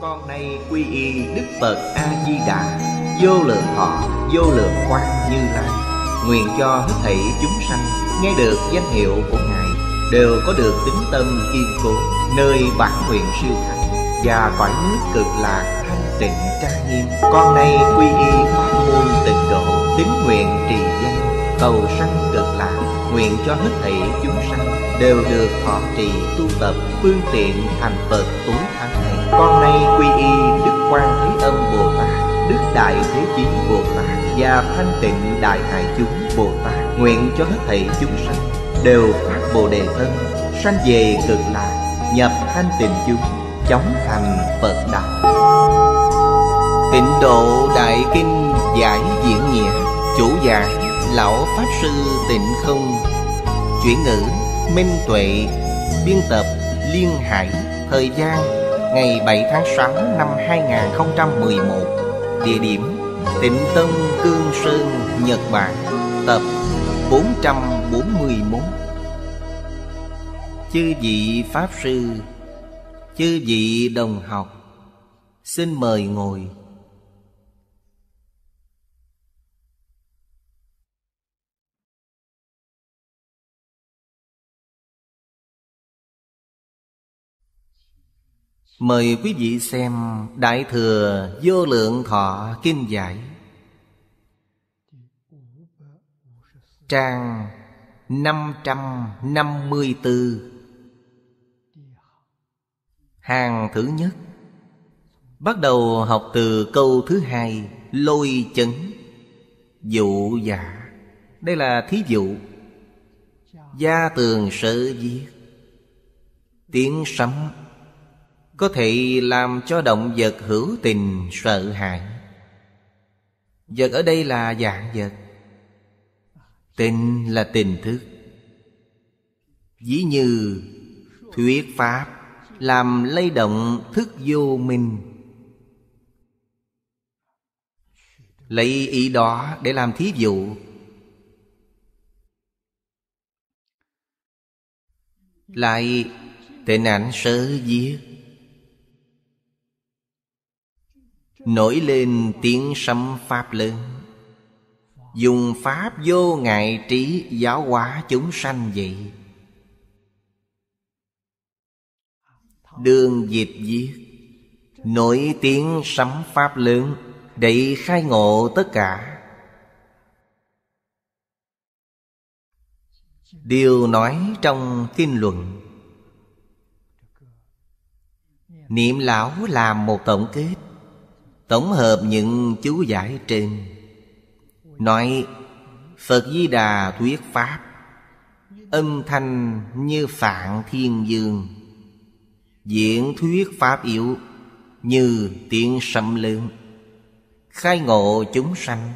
con nay quy y đức phật a di đà vô lượng thọ vô lượng quan như lai nguyện cho hết thảy chúng sanh nghe được danh hiệu của ngài đều có được tính tâm kiên cố nơi bản nguyện siêu thánh và cõi nước cực lạc thanh tịnh trang nghiêm con nay quy y pháp môn tịnh độ tính nguyện trì cầu sanh cực lạc nguyện cho hết thảy chúng sanh đều được thọ trì tu tập phương tiện thành phật tối thắng này con nay quy y đức quan thế âm bồ tát đức đại thế chín bồ tát và thanh tịnh đại hải chúng bồ tát nguyện cho hết thảy chúng sanh đều phát bồ đề thân sanh về cực lạc nhập thanh tịnh chúng chóng thành phật đạo tịnh độ đại kinh giải diễn nghĩa chủ giảng lão pháp sư tịnh không chuyển ngữ minh tuệ biên tập liên hải thời gian ngày 7 tháng 6 năm 2011 địa điểm tịnh tân cương sơn nhật bản tập 441 chư vị pháp sư chư vị đồng học xin mời ngồi Mời quý vị xem Đại Thừa Vô Lượng Thọ Kinh Giải Trang 554 Hàng thứ nhất Bắt đầu học từ câu thứ hai Lôi chấn Dụ giả Đây là thí dụ Gia tường sở viết Tiếng sấm có thể làm cho động vật hữu tình sợ hãi vật ở đây là dạng vật tình là tình thức dĩ như thuyết pháp làm lay động thức vô minh lấy ý đó để làm thí dụ lại tình ảnh sớ giết nổi lên tiếng sấm pháp lớn dùng pháp vô ngại trí giáo hóa chúng sanh vậy đường dịp giết nổi tiếng sấm pháp lớn để khai ngộ tất cả điều nói trong kinh luận niệm lão làm một tổng kết Tổng hợp những chú giải trên Nói Phật Di Đà thuyết Pháp Âm thanh như Phạn Thiên Dương Diễn thuyết Pháp yếu Như tiếng sâm lương Khai ngộ chúng sanh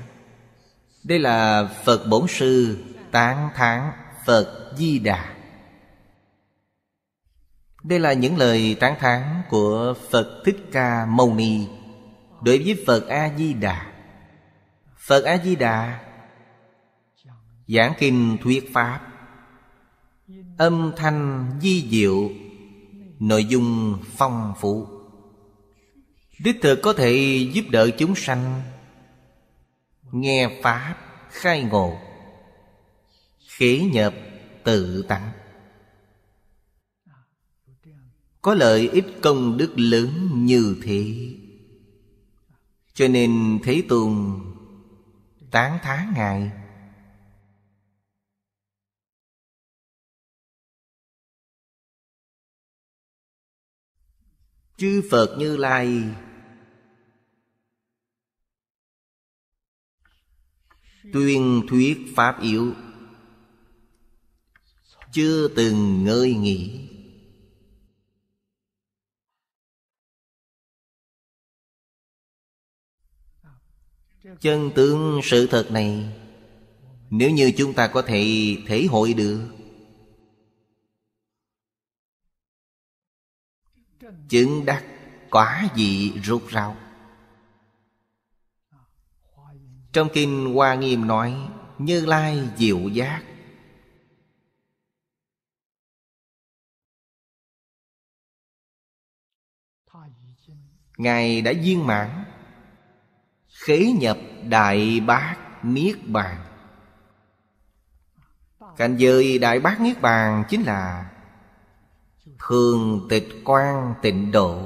Đây là Phật Bổn Sư Tán thán Phật Di Đà Đây là những lời tán thán của Phật Thích Ca Mâu Ni đối với phật a di đà phật a di đà giảng kinh thuyết pháp âm thanh di diệu nội dung phong phú đích thực có thể giúp đỡ chúng sanh nghe pháp khai ngộ khế nhập tự tánh có lợi ích công đức lớn như thế cho nên Thế Tôn tán thán Ngài Chư Phật Như Lai Tuyên thuyết Pháp yếu Chưa từng ngơi nghỉ chân tướng sự thật này nếu như chúng ta có thể thể hội được chứng đắc quả gì rút rau trong kinh hoa nghiêm nói như lai diệu giác ngài đã viên mãn khế nhập đại bác niết bàn cảnh giới đại bác niết bàn chính là thường tịch quan tịnh độ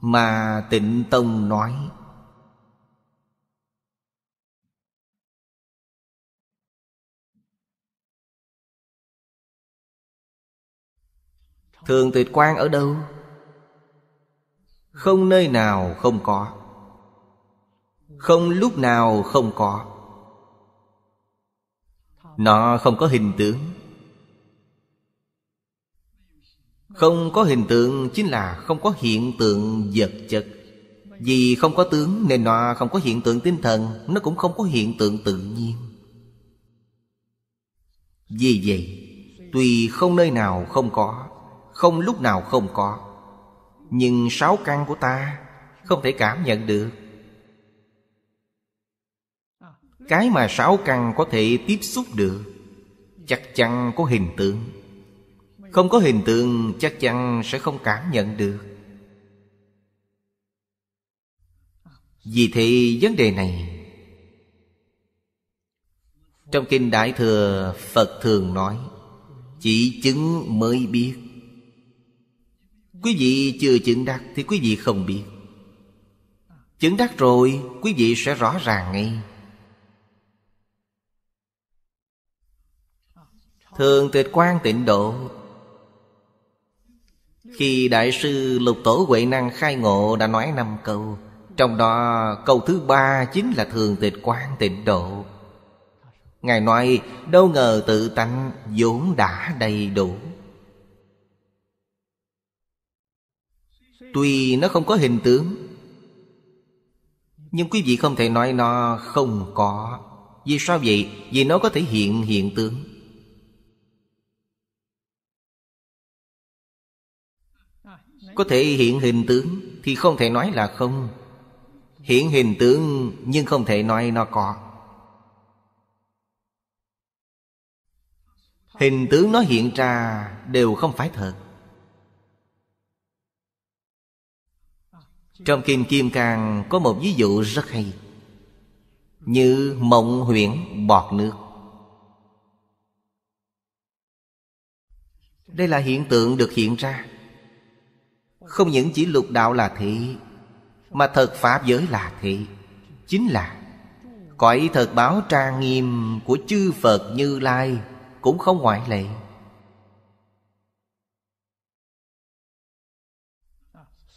mà tịnh tông nói thường tịch quan ở đâu không nơi nào không có không lúc nào không có nó không có hình tướng không có hình tượng chính là không có hiện tượng vật chất vì không có tướng nên nó không có hiện tượng tinh thần nó cũng không có hiện tượng tự nhiên vì vậy Tuy không nơi nào không có Không lúc nào không có Nhưng sáu căn của ta Không thể cảm nhận được cái mà sáu căn có thể tiếp xúc được chắc chắn có hình tượng không có hình tượng chắc chắn sẽ không cảm nhận được vì thế vấn đề này trong kinh đại thừa phật thường nói chỉ chứng mới biết quý vị chưa chứng đắc thì quý vị không biết chứng đắc rồi quý vị sẽ rõ ràng ngay Thường tịch quan tịnh độ Khi Đại sư Lục Tổ Huệ Năng khai ngộ đã nói năm câu Trong đó câu thứ ba chính là thường tịch quan tịnh độ Ngài nói đâu ngờ tự tánh vốn đã đầy đủ Tuy nó không có hình tướng Nhưng quý vị không thể nói nó không có Vì sao vậy? Vì nó có thể hiện hiện tướng Có thể hiện hình tướng Thì không thể nói là không Hiện hình tướng nhưng không thể nói nó có Hình tướng nó hiện ra đều không phải thật Trong Kim Kim Càng có một ví dụ rất hay Như mộng huyễn bọt nước Đây là hiện tượng được hiện ra không những chỉ lục đạo là thị Mà thật Pháp giới là thị Chính là Cõi thật báo trang nghiêm của chư Phật Như Lai Cũng không ngoại lệ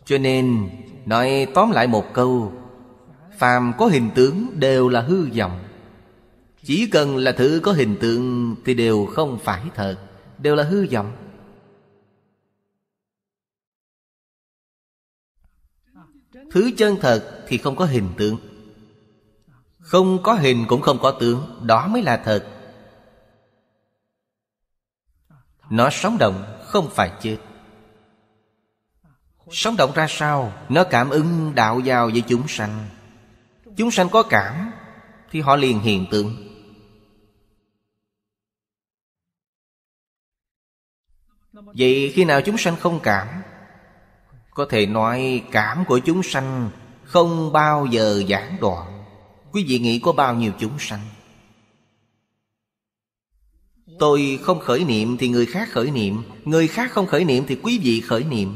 Cho nên Nói tóm lại một câu Phàm có hình tướng đều là hư vọng Chỉ cần là thứ có hình tượng Thì đều không phải thật Đều là hư vọng Thứ chân thật thì không có hình tượng Không có hình cũng không có tướng, Đó mới là thật Nó sống động không phải chết Sống động ra sao Nó cảm ứng đạo giao với chúng sanh Chúng sanh có cảm Thì họ liền hiện tượng Vậy khi nào chúng sanh không cảm có thể nói cảm của chúng sanh không bao giờ gián đoạn quý vị nghĩ có bao nhiêu chúng sanh tôi không khởi niệm thì người khác khởi niệm người khác không khởi niệm thì quý vị khởi niệm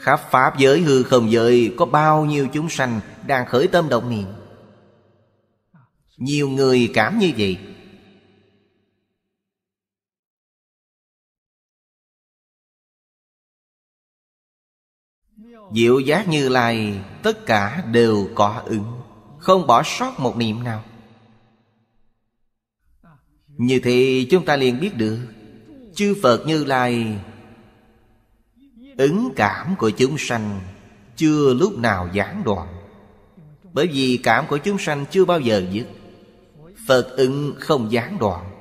khắp pháp giới hư không giới có bao nhiêu chúng sanh đang khởi tâm động niệm nhiều người cảm như vậy Diệu giác như lai Tất cả đều có ứng Không bỏ sót một niệm nào Như thế chúng ta liền biết được Chư Phật như lai Ứng cảm của chúng sanh Chưa lúc nào gián đoạn Bởi vì cảm của chúng sanh chưa bao giờ dứt Phật ứng không gián đoạn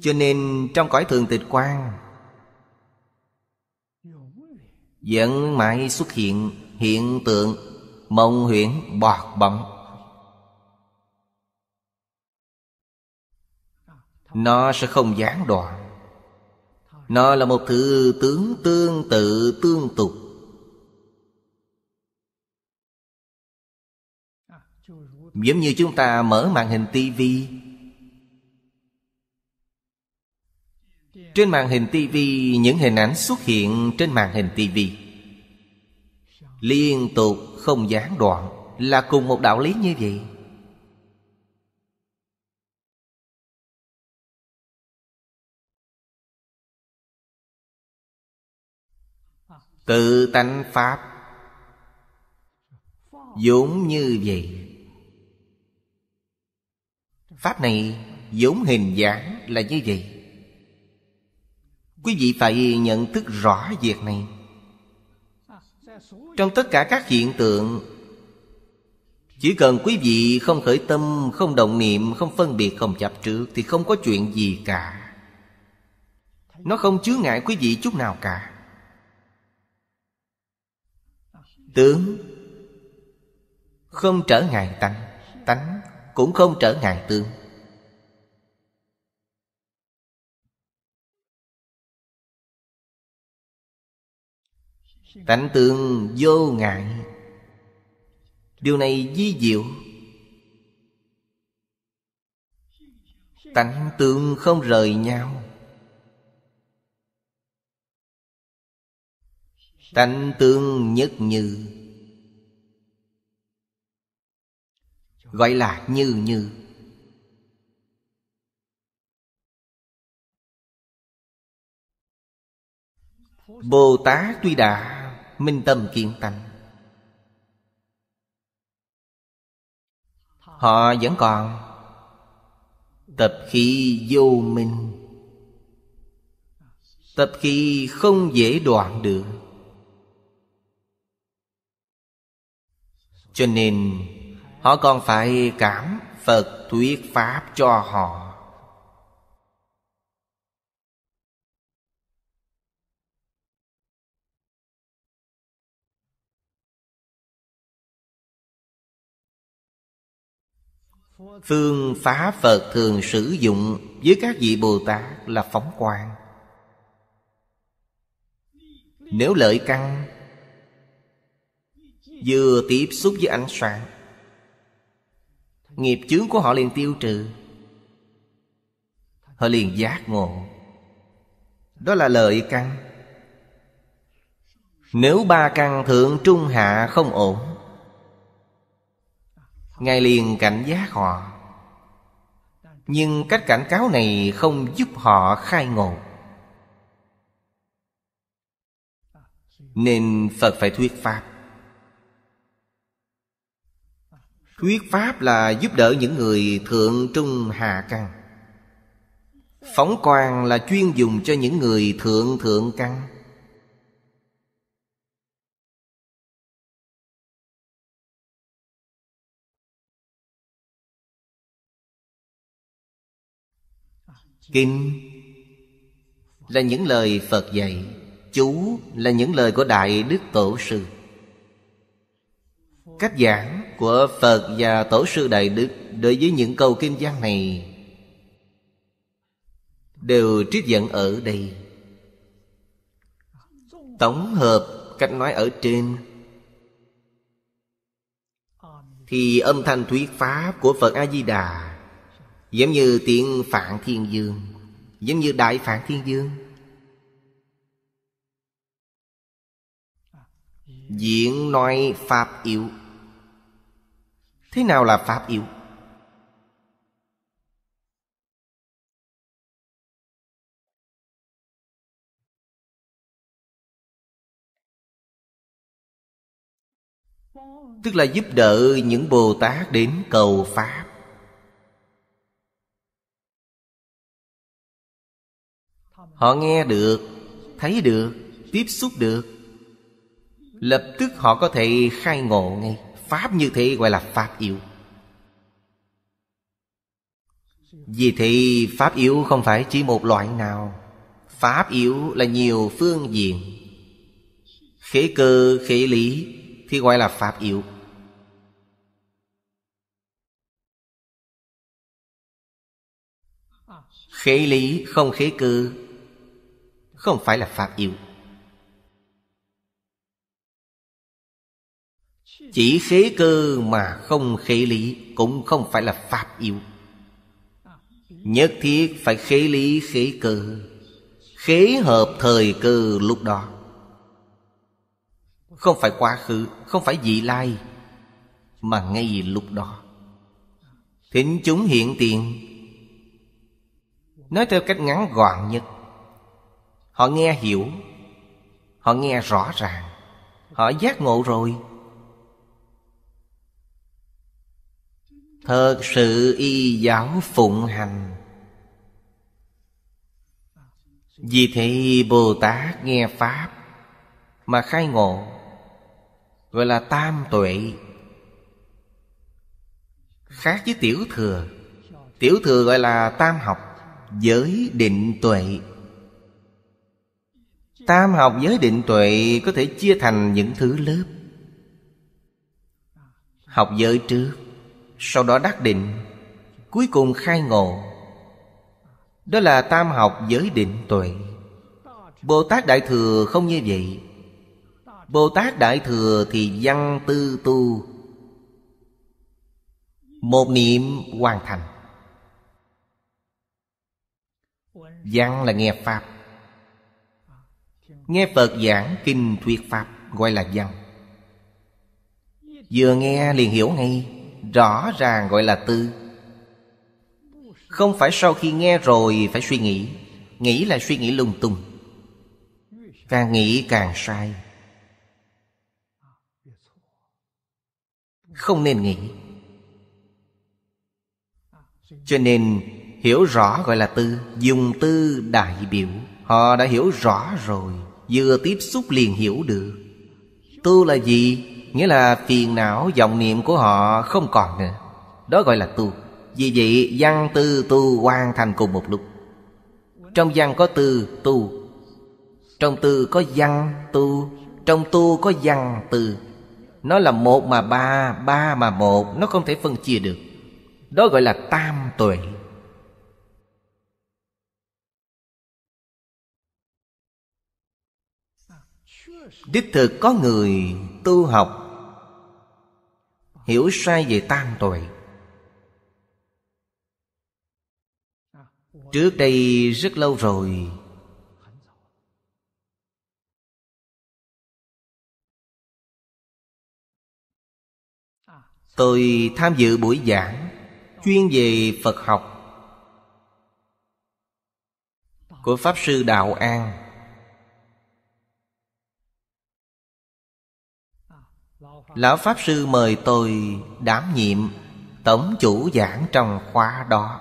cho nên trong cõi thường tịch quan vẫn mãi xuất hiện hiện tượng mộng huyễn bọt bẩm nó sẽ không gián đoạn nó là một thứ tướng tương tự tương tục giống như chúng ta mở màn hình tivi Trên màn hình tivi Những hình ảnh xuất hiện trên màn hình tivi Liên tục không gián đoạn Là cùng một đạo lý như vậy Tự tánh Pháp giống như vậy Pháp này giống hình dáng là như vậy quý vị phải nhận thức rõ việc này trong tất cả các hiện tượng chỉ cần quý vị không khởi tâm không động niệm không phân biệt không chấp trước thì không có chuyện gì cả nó không chướng ngại quý vị chút nào cả tướng không trở ngại tánh tánh cũng không trở ngại tướng Tánh tương vô ngại Điều này di diệu Tánh tương không rời nhau Tánh tương nhất như Gọi là như như Bồ Tát tuy đã minh tâm kiên tánh Họ vẫn còn Tập khí vô minh Tập khí không dễ đoạn được Cho nên Họ còn phải cảm Phật thuyết Pháp cho họ Phương phá Phật thường sử dụng với các vị Bồ Tát là phóng quang Nếu lợi căn Vừa tiếp xúc với ánh sáng Nghiệp chướng của họ liền tiêu trừ Họ liền giác ngộ Đó là lợi căn Nếu ba căn thượng trung hạ không ổn Ngài liền cảnh giác họ Nhưng cách cảnh cáo này không giúp họ khai ngộ Nên Phật phải thuyết Pháp Thuyết Pháp là giúp đỡ những người thượng trung hạ căn Phóng quang là chuyên dùng cho những người thượng thượng căn kinh là những lời phật dạy chú là những lời của đại đức tổ sư cách giảng của phật và tổ sư đại đức đối với những câu kinh văn này đều trích dẫn ở đây tổng hợp cách nói ở trên thì âm thanh thuyết pháp của phật a di đà Giống như tiện Phạn Thiên Dương Giống như Đại Phạn Thiên Dương Diễn nói Pháp yếu Thế nào là Pháp yếu? Tức là giúp đỡ những Bồ Tát đến cầu Pháp họ nghe được thấy được tiếp xúc được lập tức họ có thể khai ngộ ngay pháp như thế gọi là pháp yếu vì thế pháp yếu không phải chỉ một loại nào pháp yếu là nhiều phương diện khế cơ khế lý thì gọi là pháp yếu khế lý không khế cơ không phải là pháp yêu chỉ khế cơ mà không khế lý cũng không phải là pháp yêu nhất thiết phải khế lý khế cơ khế hợp thời cơ lúc đó không phải quá khứ không phải dị lai mà ngay lúc đó thính chúng hiện tiền nói theo cách ngắn gọn nhất họ nghe hiểu họ nghe rõ ràng họ giác ngộ rồi thật sự y giáo phụng hành vì thế bồ tát nghe pháp mà khai ngộ gọi là tam tuệ khác với tiểu thừa tiểu thừa gọi là tam học giới định tuệ tam học giới định tuệ có thể chia thành những thứ lớp học giới trước sau đó đắc định cuối cùng khai ngộ đó là tam học giới định tuệ bồ tát đại thừa không như vậy bồ tát đại thừa thì văn tư tu một niệm hoàn thành văn là nghe pháp Nghe Phật giảng kinh thuyết Pháp gọi là văn Vừa nghe liền hiểu ngay Rõ ràng gọi là tư Không phải sau khi nghe rồi phải suy nghĩ Nghĩ là suy nghĩ lung tung Càng nghĩ càng sai Không nên nghĩ Cho nên hiểu rõ gọi là tư Dùng tư đại biểu Họ đã hiểu rõ rồi Vừa tiếp xúc liền hiểu được Tu là gì? Nghĩa là phiền não vọng niệm của họ không còn nữa Đó gọi là tu Vì vậy văn tư tu hoàn thành cùng một lúc Trong văn có tư tu Trong tư có văn tu Trong tu có văn tư Nó là một mà ba, ba mà một Nó không thể phân chia được Đó gọi là tam tuệ đích thực có người tu học hiểu sai về tam tuệ trước đây rất lâu rồi tôi tham dự buổi giảng chuyên về phật học của pháp sư đạo an Lão Pháp Sư mời tôi đảm nhiệm Tổng chủ giảng trong khóa đó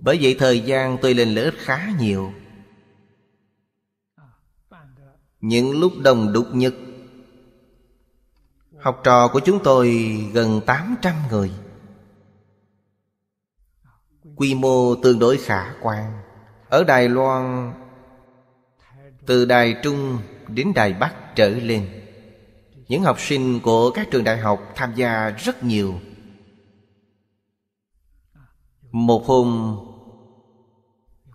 Bởi vậy thời gian tôi lên lớp khá nhiều Những lúc đông đúc nhất Học trò của chúng tôi gần 800 người Quy mô tương đối khả quan Ở Đài Loan từ đài trung đến đài bắc trở lên những học sinh của các trường đại học tham gia rất nhiều một hôm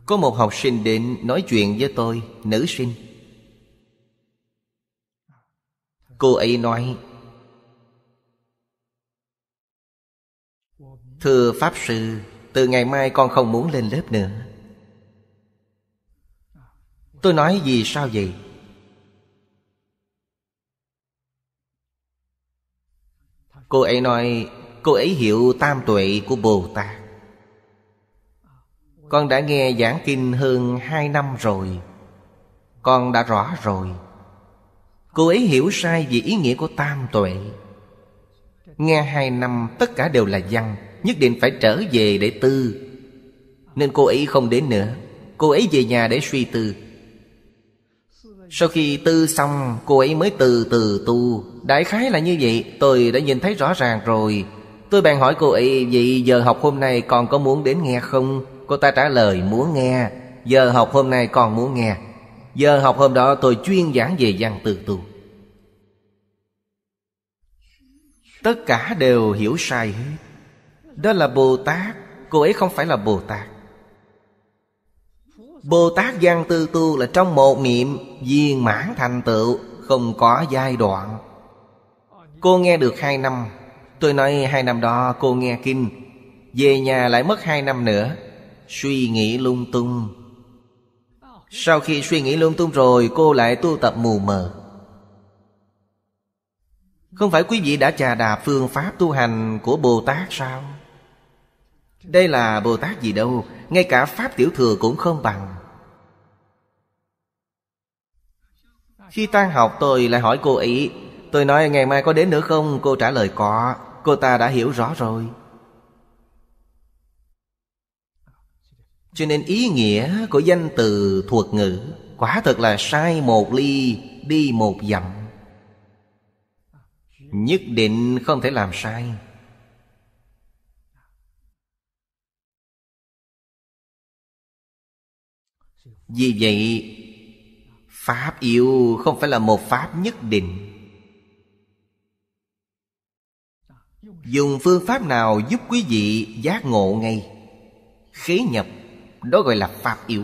có một học sinh đến nói chuyện với tôi nữ sinh cô ấy nói thưa pháp sư từ ngày mai con không muốn lên lớp nữa Tôi nói vì sao vậy? Cô ấy nói cô ấy hiểu tam tuệ của Bồ Tát Con đã nghe giảng kinh hơn hai năm rồi Con đã rõ rồi Cô ấy hiểu sai về ý nghĩa của tam tuệ Nghe hai năm tất cả đều là văn Nhất định phải trở về để tư Nên cô ấy không đến nữa Cô ấy về nhà để suy tư sau khi tư xong cô ấy mới từ từ tu Đại khái là như vậy tôi đã nhìn thấy rõ ràng rồi Tôi bèn hỏi cô ấy Vậy giờ học hôm nay còn có muốn đến nghe không? Cô ta trả lời muốn nghe Giờ học hôm nay còn muốn nghe Giờ học hôm đó tôi chuyên giảng về văn từ tu Tất cả đều hiểu sai hết Đó là Bồ Tát Cô ấy không phải là Bồ Tát Bồ Tát Giang Tư Tu là trong một niệm viên mãn thành tựu Không có giai đoạn Cô nghe được hai năm Tôi nói hai năm đó cô nghe kinh Về nhà lại mất hai năm nữa Suy nghĩ lung tung Sau khi suy nghĩ lung tung rồi Cô lại tu tập mù mờ Không phải quý vị đã trà đạp phương pháp tu hành của Bồ Tát sao? Đây là Bồ Tát gì đâu Ngay cả Pháp Tiểu Thừa cũng không bằng Khi tan học tôi lại hỏi cô ấy Tôi nói ngày mai có đến nữa không Cô trả lời có Cô ta đã hiểu rõ rồi Cho nên ý nghĩa của danh từ thuật ngữ Quả thật là sai một ly Đi một dặm Nhất định không thể làm sai Vì vậy Pháp yêu không phải là một pháp nhất định Dùng phương pháp nào giúp quý vị giác ngộ ngay Khế nhập Đó gọi là pháp yêu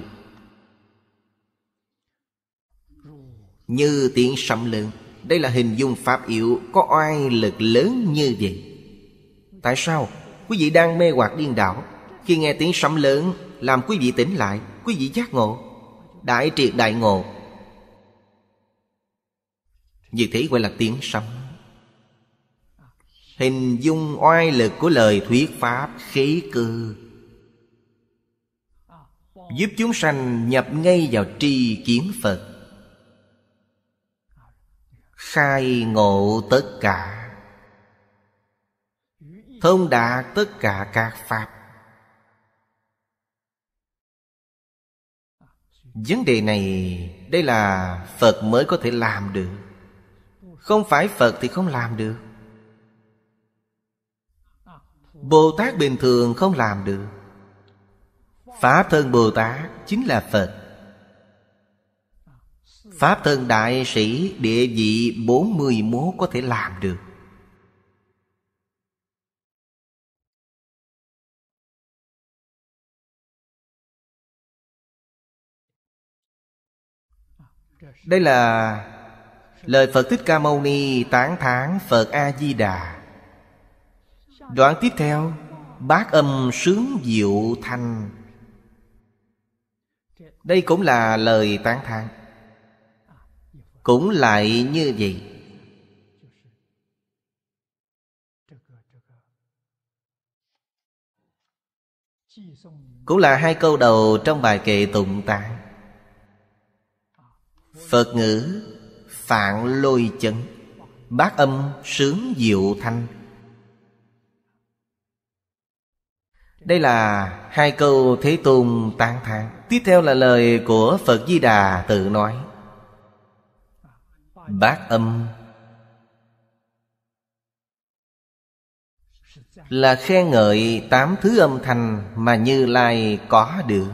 Như tiếng sấm lớn Đây là hình dung pháp yêu Có oai lực lớn như vậy Tại sao Quý vị đang mê hoặc điên đảo Khi nghe tiếng sấm lớn Làm quý vị tỉnh lại Quý vị giác ngộ Đại triệt đại ngộ như thế gọi là tiếng sấm Hình dung oai lực của lời thuyết Pháp khí cư Giúp chúng sanh nhập ngay vào tri kiến Phật Khai ngộ tất cả Thông đạt tất cả các Pháp Vấn đề này đây là Phật mới có thể làm được không phải Phật thì không làm được Bồ Tát bình thường không làm được Pháp thân Bồ Tát chính là Phật Pháp thân đại sĩ địa vị bốn mươi 41 có thể làm được Đây là Lời Phật Thích Ca Mâu Ni tán thán Phật A-di-đà Đoạn tiếp theo Bát âm sướng diệu thanh Đây cũng là lời tán thán Cũng lại như vậy Cũng là hai câu đầu trong bài kệ tụng tạng Phật ngữ Phạn lôi chấn Bát âm sướng diệu thanh Đây là hai câu Thế Tôn tán thán. Tiếp theo là lời của Phật Di Đà tự nói. Bát âm là khen ngợi tám thứ âm thanh mà Như Lai có được.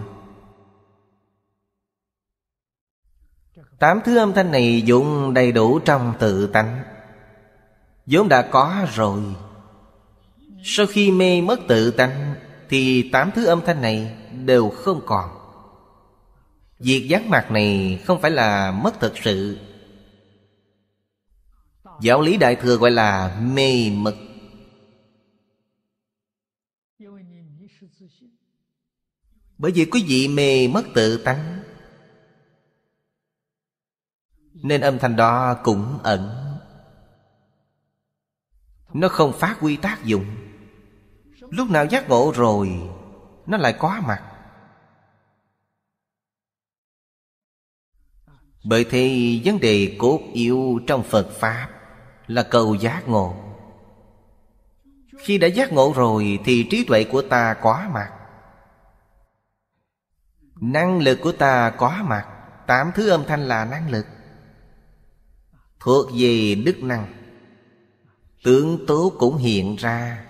Tám thứ âm thanh này dụng đầy đủ trong tự tánh vốn đã có rồi sau khi mê mất tự tánh thì tám thứ âm thanh này đều không còn việc giác mạc này không phải là mất thật sự giáo lý đại thừa gọi là mê mật bởi vì quý vị mê mất tự tánh nên âm thanh đó cũng ẩn Nó không phát huy tác dụng Lúc nào giác ngộ rồi Nó lại có mặt Bởi thế vấn đề cốt yếu trong Phật Pháp Là cầu giác ngộ Khi đã giác ngộ rồi Thì trí tuệ của ta có mặt Năng lực của ta có mặt Tám thứ âm thanh là năng lực thuộc về đức năng tướng tố cũng hiện ra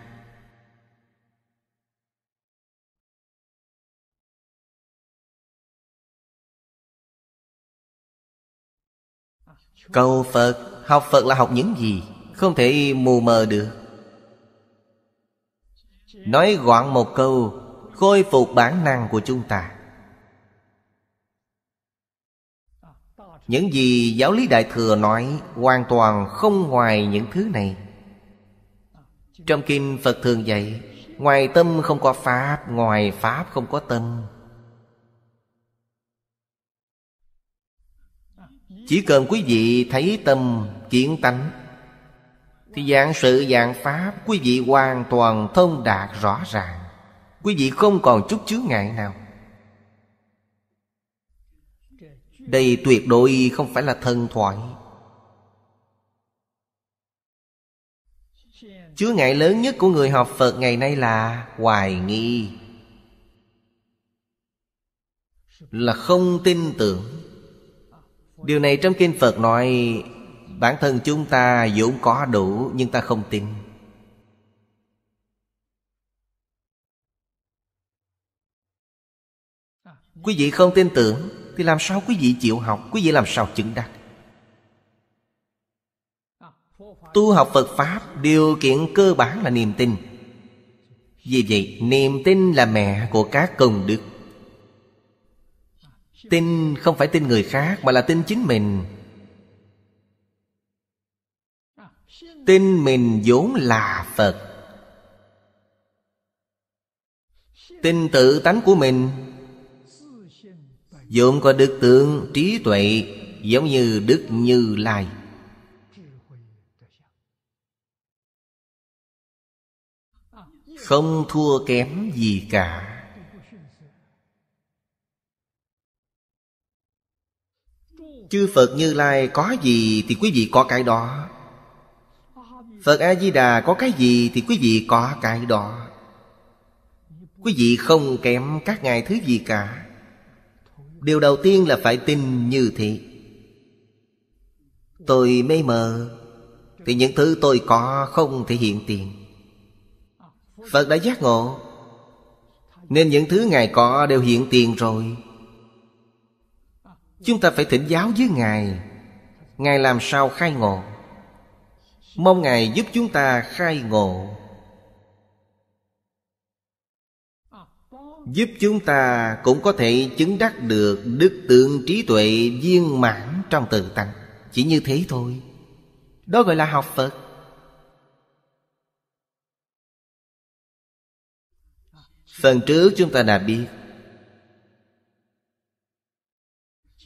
cầu phật học phật là học những gì không thể mù mờ được nói gọn một câu khôi phục bản năng của chúng ta những gì giáo lý đại thừa nói hoàn toàn không ngoài những thứ này trong kinh phật thường dạy ngoài tâm không có pháp ngoài pháp không có tâm chỉ cần quý vị thấy tâm kiến tánh thì dạng sự dạng pháp quý vị hoàn toàn thông đạt rõ ràng quý vị không còn chút chướng ngại nào Đây tuyệt đối không phải là thần thoại Chứa ngại lớn nhất của người học Phật ngày nay là hoài nghi Là không tin tưởng Điều này trong kinh Phật nói Bản thân chúng ta vốn có đủ nhưng ta không tin Quý vị không tin tưởng thì làm sao quý vị chịu học quý vị làm sao chứng đắc tu học phật pháp điều kiện cơ bản là niềm tin vì vậy niềm tin là mẹ của các công đức tin không phải tin người khác mà là tin chính mình tin mình vốn là phật tin tự tánh của mình vốn có đức tướng trí tuệ giống như đức như lai không thua kém gì cả chư phật như lai có gì thì quý vị có cái đó phật a di đà có cái gì thì quý vị có cái đó quý vị không kém các ngài thứ gì cả Điều đầu tiên là phải tin như thị Tôi mê mờ Thì những thứ tôi có không thể hiện tiền Phật đã giác ngộ Nên những thứ Ngài có đều hiện tiền rồi Chúng ta phải thỉnh giáo với Ngài Ngài làm sao khai ngộ Mong Ngài giúp chúng ta khai ngộ giúp chúng ta cũng có thể chứng đắc được đức tượng trí tuệ viên mãn trong tự tánh chỉ như thế thôi đó gọi là học phật phần trước chúng ta đã biết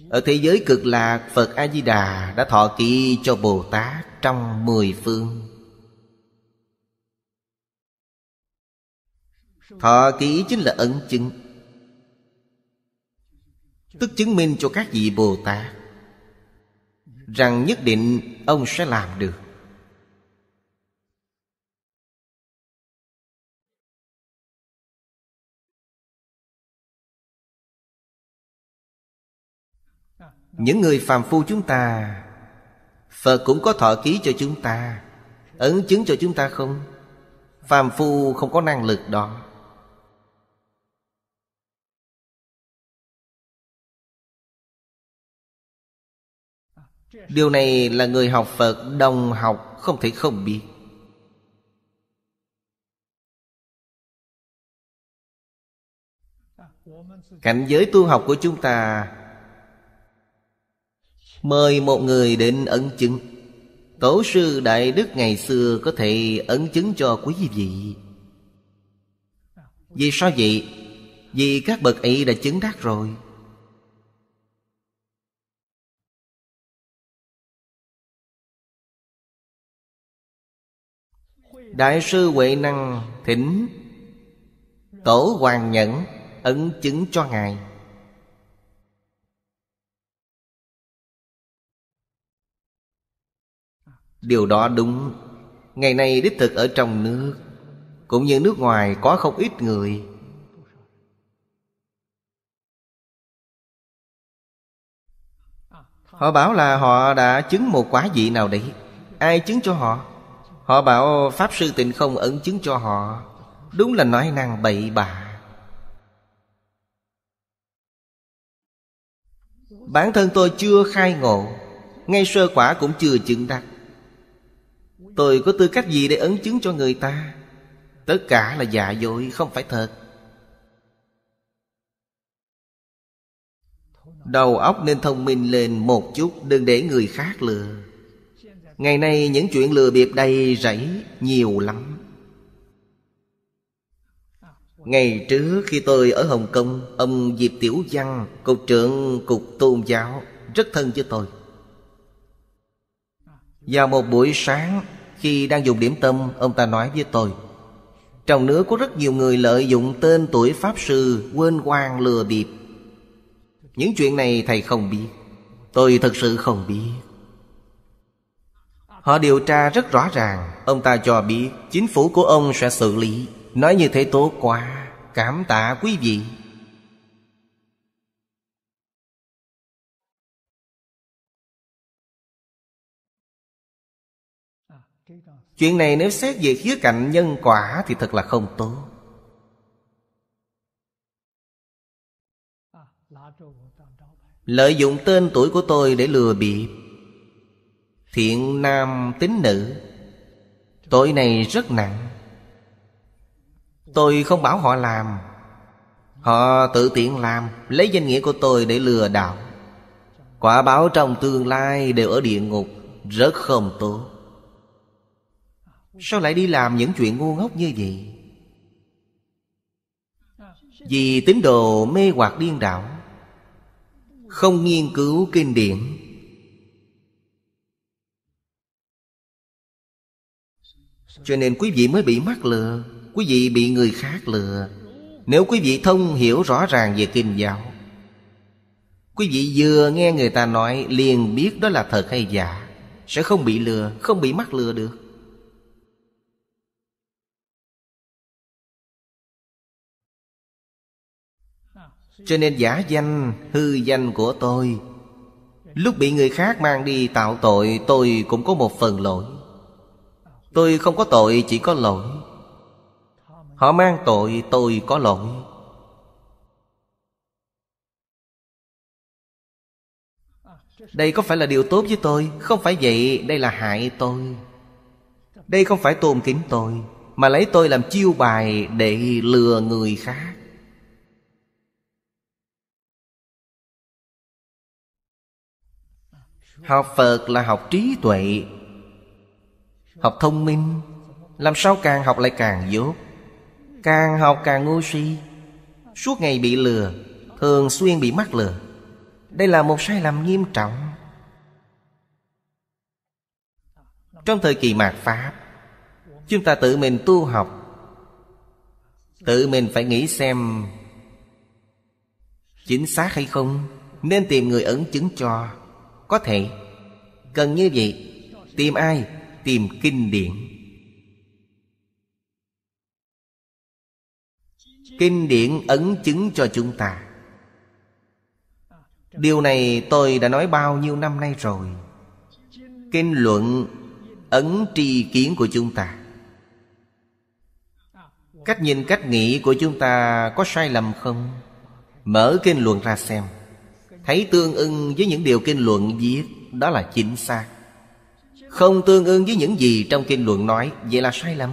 ở thế giới cực lạc phật a di đà đã thọ ký cho bồ tát trong mười phương Thọ ký chính là ấn chứng Tức chứng minh cho các vị Bồ Tát Rằng nhất định ông sẽ làm được Những người phàm phu chúng ta Phật cũng có thọ ký cho chúng ta Ấn chứng cho chúng ta không? Phàm phu không có năng lực đó Điều này là người học Phật đồng học không thể không biết Cảnh giới tu học của chúng ta Mời một người đến ấn chứng Tổ sư Đại Đức ngày xưa có thể ấn chứng cho quý vị Vì sao vậy? Vì các bậc ấy đã chứng đắc rồi Đại sư Huệ Năng thỉnh Tổ Hoàng Nhẫn ấn chứng cho Ngài Điều đó đúng Ngày nay đích thực ở trong nước Cũng như nước ngoài có không ít người Họ bảo là họ đã chứng một quả vị nào đấy Ai chứng cho họ Họ bảo Pháp Sư Tịnh Không ấn chứng cho họ Đúng là nói năng bậy bạ Bản thân tôi chưa khai ngộ Ngay sơ quả cũng chưa chứng đắc Tôi có tư cách gì để ấn chứng cho người ta Tất cả là giả dối không phải thật Đầu óc nên thông minh lên một chút Đừng để người khác lừa Ngày nay những chuyện lừa bịp đầy rẫy nhiều lắm Ngày trước khi tôi ở Hồng Kông Ông Diệp Tiểu Văn Cục trưởng Cục Tôn giáo Rất thân với tôi Vào một buổi sáng Khi đang dùng điểm tâm Ông ta nói với tôi Trong nước có rất nhiều người lợi dụng tên tuổi Pháp Sư Quên quang lừa bịp Những chuyện này thầy không biết Tôi thật sự không biết Họ điều tra rất rõ ràng Ông ta cho biết chính phủ của ông sẽ xử lý Nói như thế tốt quá Cảm tạ quý vị Chuyện này nếu xét về khía cạnh nhân quả Thì thật là không tốt Lợi dụng tên tuổi của tôi để lừa bịp Thiện nam tính nữ Tội này rất nặng Tôi không bảo họ làm Họ tự tiện làm Lấy danh nghĩa của tôi để lừa đảo Quả báo trong tương lai đều ở địa ngục Rất không tốt Sao lại đi làm những chuyện ngu ngốc như vậy Vì tín đồ mê hoặc điên đảo Không nghiên cứu kinh điển Cho nên quý vị mới bị mắc lừa Quý vị bị người khác lừa Nếu quý vị thông hiểu rõ ràng về kinh giáo Quý vị vừa nghe người ta nói liền biết đó là thật hay giả Sẽ không bị lừa, không bị mắc lừa được Cho nên giả danh, hư danh của tôi Lúc bị người khác mang đi tạo tội Tôi cũng có một phần lỗi Tôi không có tội chỉ có lỗi Họ mang tội tôi có lỗi Đây có phải là điều tốt với tôi Không phải vậy đây là hại tôi Đây không phải tôn kính tôi Mà lấy tôi làm chiêu bài để lừa người khác Học Phật là học trí tuệ Học thông minh Làm sao càng học lại càng dốt Càng học càng ngu si Suốt ngày bị lừa Thường xuyên bị mắc lừa Đây là một sai lầm nghiêm trọng Trong thời kỳ mạt Pháp Chúng ta tự mình tu học Tự mình phải nghĩ xem Chính xác hay không Nên tìm người ẩn chứng cho Có thể Cần như vậy Tìm ai tìm kinh điển kinh điển ấn chứng cho chúng ta điều này tôi đã nói bao nhiêu năm nay rồi kinh luận ấn tri kiến của chúng ta cách nhìn cách nghĩ của chúng ta có sai lầm không mở kinh luận ra xem thấy tương ưng với những điều kinh luận viết đó là chính xác không tương ứng với những gì trong kinh luận nói Vậy là sai lầm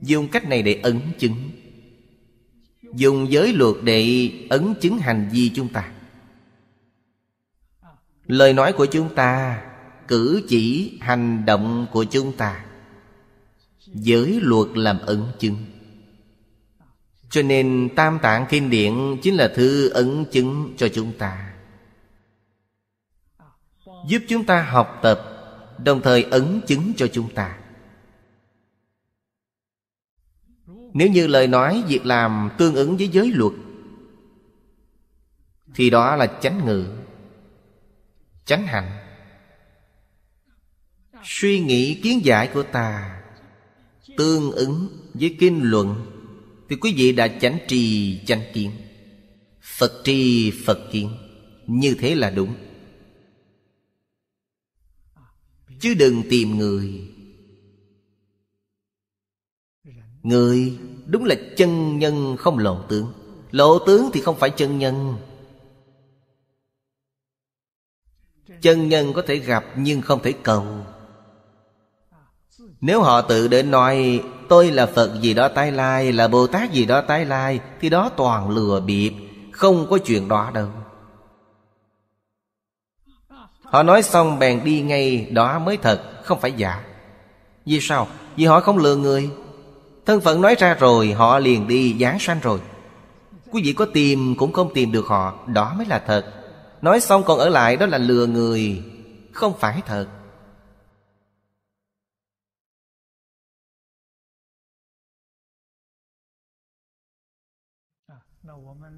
Dùng cách này để ấn chứng Dùng giới luật để ấn chứng hành vi chúng ta Lời nói của chúng ta Cử chỉ hành động của chúng ta Giới luật làm ấn chứng Cho nên Tam Tạng Kinh Điển Chính là thư ấn chứng cho chúng ta Giúp chúng ta học tập đồng thời ấn chứng cho chúng ta nếu như lời nói việc làm tương ứng với giới luật thì đó là chánh ngự chánh hạnh suy nghĩ kiến giải của ta tương ứng với kinh luận thì quý vị đã chánh trì chánh kiến phật trì phật kiến như thế là đúng chứ đừng tìm người người đúng là chân nhân không lộ tướng lộ tướng thì không phải chân nhân chân nhân có thể gặp nhưng không thể cầu nếu họ tự đến nói tôi là phật gì đó tái lai là bồ tát gì đó tái lai thì đó toàn lừa bịp không có chuyện đó đâu Họ nói xong bèn đi ngay đó mới thật Không phải giả Vì sao? Vì họ không lừa người Thân phận nói ra rồi Họ liền đi dán sanh rồi Quý vị có tìm cũng không tìm được họ Đó mới là thật Nói xong còn ở lại đó là lừa người Không phải thật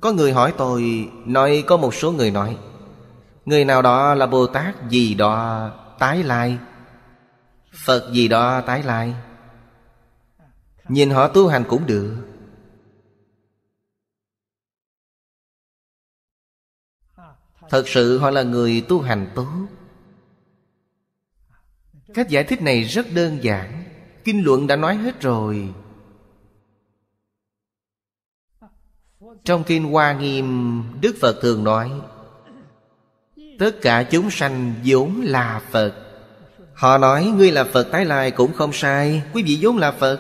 Có người hỏi tôi Nói có một số người nói Người nào đó là Bồ Tát gì đó tái lai Phật gì đó tái lai Nhìn họ tu hành cũng được Thật sự họ là người tu hành tốt Cách giải thích này rất đơn giản Kinh luận đã nói hết rồi Trong Kinh Hoa Nghiêm Đức Phật thường nói tất cả chúng sanh vốn là phật họ nói ngươi là phật tái lai cũng không sai quý vị vốn là phật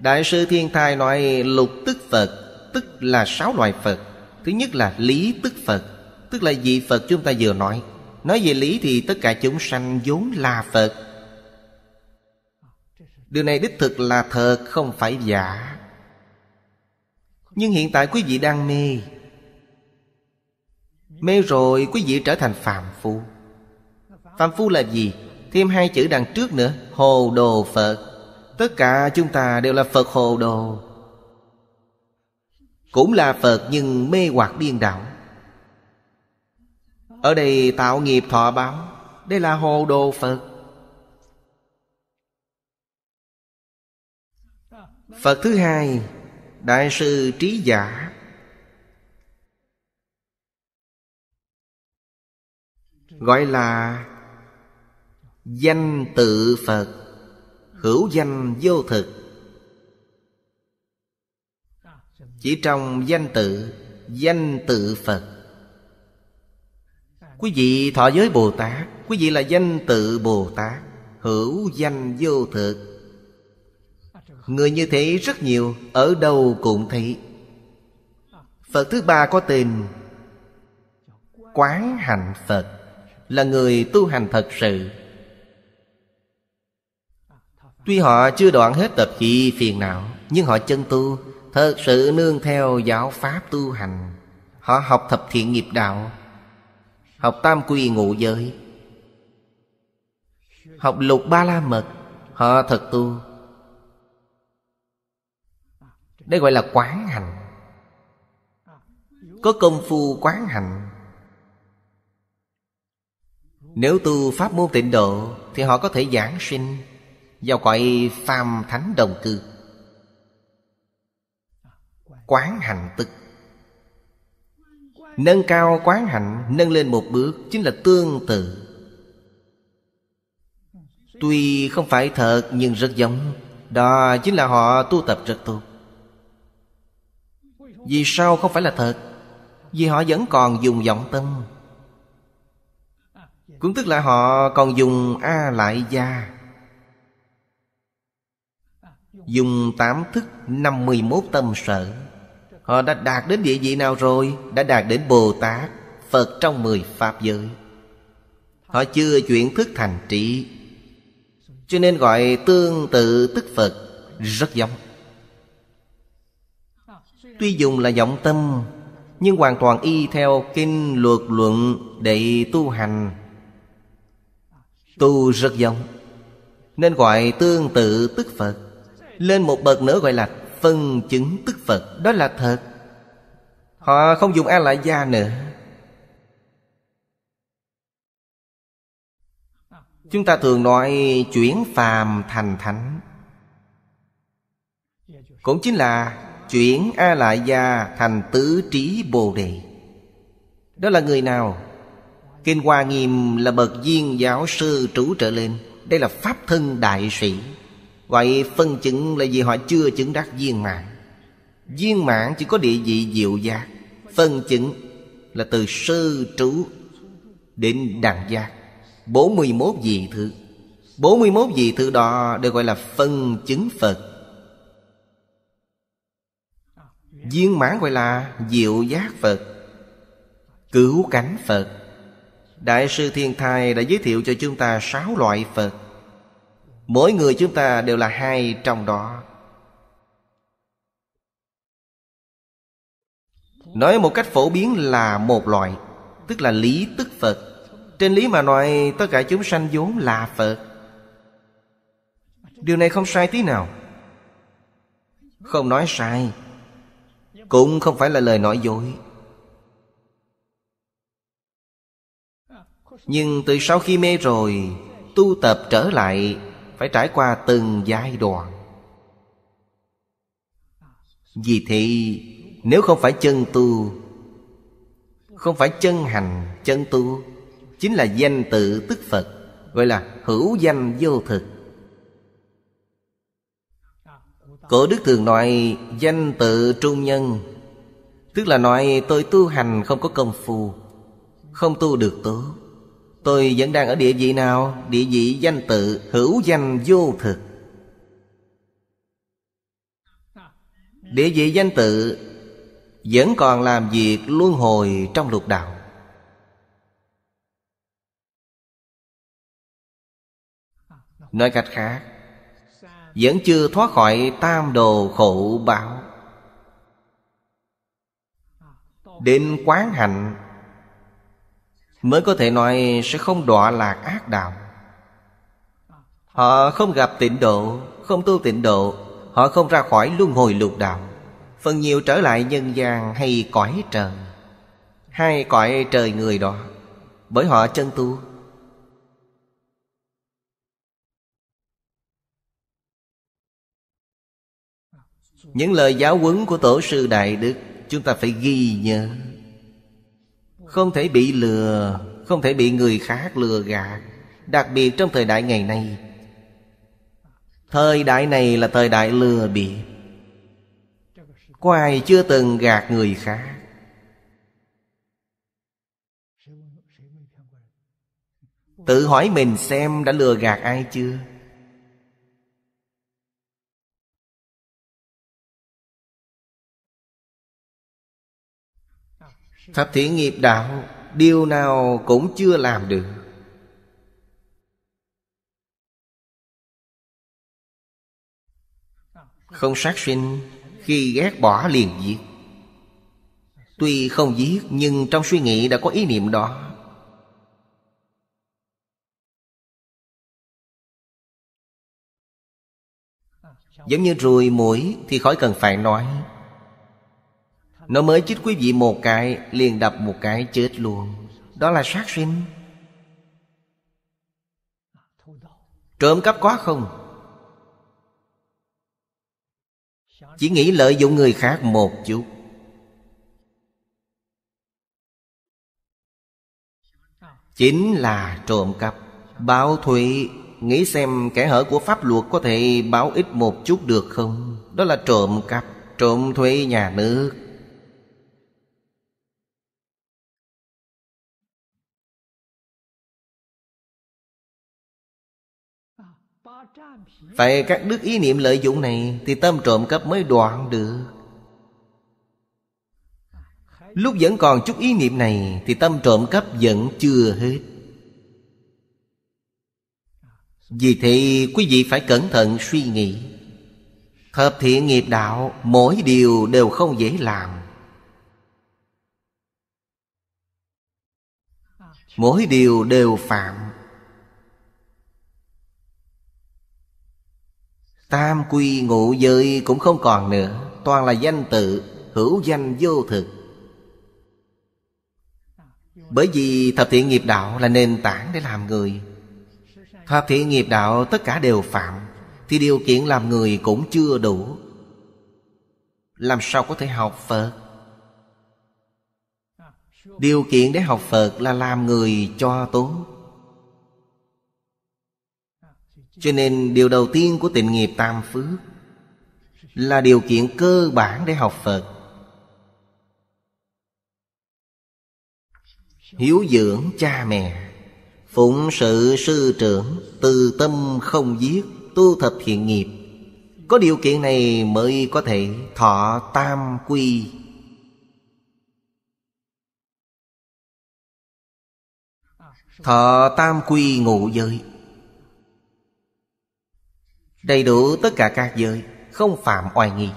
đại sư thiên thai nói lục tức phật tức là sáu loại phật thứ nhất là lý tức phật tức là vị phật chúng ta vừa nói nói về lý thì tất cả chúng sanh vốn là phật điều này đích thực là thật không phải giả nhưng hiện tại quý vị đang mê mê rồi quý vị trở thành phàm phu phàm phu là gì thêm hai chữ đằng trước nữa hồ đồ phật tất cả chúng ta đều là phật hồ đồ cũng là phật nhưng mê hoặc điên đảo ở đây tạo nghiệp thọ báo đây là hồ đồ phật phật thứ hai đại sư trí giả gọi là danh tự phật hữu danh vô thực chỉ trong danh tự danh tự phật quý vị thọ giới bồ tát quý vị là danh tự bồ tát hữu danh vô thực Người như thế rất nhiều Ở đâu cũng thấy Phật thứ ba có tên Quán hạnh Phật Là người tu hành thật sự Tuy họ chưa đoạn hết tập khí phiền não Nhưng họ chân tu Thật sự nương theo giáo pháp tu hành Họ học thập thiện nghiệp đạo Học tam quy ngụ giới Học lục ba la mật Họ thật tu đây gọi là quán hành Có công phu quán hành Nếu tu pháp môn tịnh độ Thì họ có thể giảng sinh Vào cõi phàm thánh đồng cư Quán hành tức Nâng cao quán hạnh Nâng lên một bước Chính là tương tự Tuy không phải thật Nhưng rất giống Đó chính là họ tu tập rất tốt vì sao không phải là thật Vì họ vẫn còn dùng vọng tâm Cũng tức là họ còn dùng A lại gia Dùng tám thức năm mươi 51 tâm sở Họ đã đạt đến địa vị nào rồi Đã đạt đến Bồ Tát Phật trong mười Pháp giới Họ chưa chuyển thức thành trị, Cho nên gọi tương tự tức Phật Rất giống Tuy dùng là giọng tâm Nhưng hoàn toàn y theo kinh luật luận để tu hành Tu rất giống Nên gọi tương tự tức Phật Lên một bậc nữa gọi là phân chứng tức Phật Đó là thật Họ không dùng A-la-gia nữa Chúng ta thường nói chuyển phàm thành thánh Cũng chính là chuyển a lại gia thành tứ trí bồ đề đó là người nào kinh hoa nghiêm là bậc viên giáo sư trú trở lên đây là pháp thân đại sĩ Vậy phân chứng là vì họ chưa chứng đắc viên mạng Viên mạng chỉ có địa vị diệu giác Phân chứng là từ sư trú đến đẳng giác 41 vị thứ 41 vị thứ đó được gọi là phân chứng Phật viên mãn gọi là diệu giác phật cứu cánh phật đại sư thiên thai đã giới thiệu cho chúng ta sáu loại phật mỗi người chúng ta đều là hai trong đó nói một cách phổ biến là một loại tức là lý tức phật trên lý mà nói tất cả chúng sanh vốn là phật điều này không sai tí nào không nói sai cũng không phải là lời nói dối nhưng từ sau khi mê rồi tu tập trở lại phải trải qua từng giai đoạn vì thì nếu không phải chân tu Không phải chân hành chân tu Chính là danh tự tức Phật Gọi là hữu danh vô thực Cổ đức thường nói danh tự trung nhân Tức là nói tôi tu hành không có công phu Không tu được tốt Tôi vẫn đang ở địa vị nào? Địa vị danh tự hữu danh vô thực Địa vị danh tự Vẫn còn làm việc luân hồi trong lục đạo Nói cách khác vẫn chưa thoát khỏi tam đồ khổ báo đến quán hạnh mới có thể nói sẽ không đọa lạc ác đạo họ không gặp tịnh độ không tu tịnh độ họ không ra khỏi luân hồi lục đạo phần nhiều trở lại nhân gian hay cõi trời hay cõi trời người đó bởi họ chân tu những lời giáo huấn của tổ sư đại đức chúng ta phải ghi nhớ không thể bị lừa không thể bị người khác lừa gạt đặc biệt trong thời đại ngày nay thời đại này là thời đại lừa bịp có ai chưa từng gạt người khác tự hỏi mình xem đã lừa gạt ai chưa thập thể nghiệp đạo Điều nào cũng chưa làm được Không sát sinh Khi ghét bỏ liền giết Tuy không giết Nhưng trong suy nghĩ đã có ý niệm đó Giống như ruồi mũi thì khỏi cần phải nói nó mới chích quý vị một cái Liền đập một cái chết luôn Đó là sát sinh Trộm cắp quá không? Chỉ nghĩ lợi dụng người khác một chút Chính là trộm cắp Báo thủy Nghĩ xem kẻ hở của pháp luật có thể báo ít một chút được không Đó là trộm cắp Trộm thuế nhà nước Phải các đức ý niệm lợi dụng này Thì tâm trộm cắp mới đoạn được Lúc vẫn còn chút ý niệm này Thì tâm trộm cắp vẫn chưa hết Vì thế quý vị phải cẩn thận suy nghĩ Hợp thiện nghiệp đạo Mỗi điều đều không dễ làm Mỗi điều đều phạm Tam quy ngụ giới cũng không còn nữa Toàn là danh tự Hữu danh vô thực Bởi vì thập thiện nghiệp đạo là nền tảng để làm người Thập thiện nghiệp đạo tất cả đều phạm Thì điều kiện làm người cũng chưa đủ Làm sao có thể học Phật Điều kiện để học Phật là làm người cho tốt cho nên điều đầu tiên của tịnh nghiệp tam phước Là điều kiện cơ bản để học Phật Hiếu dưỡng cha mẹ Phụng sự sư trưởng Từ tâm không giết Tu thập thiện nghiệp Có điều kiện này mới có thể thọ tam quy Thọ tam quy ngụ giới Đầy đủ tất cả các giới Không phạm oai nghi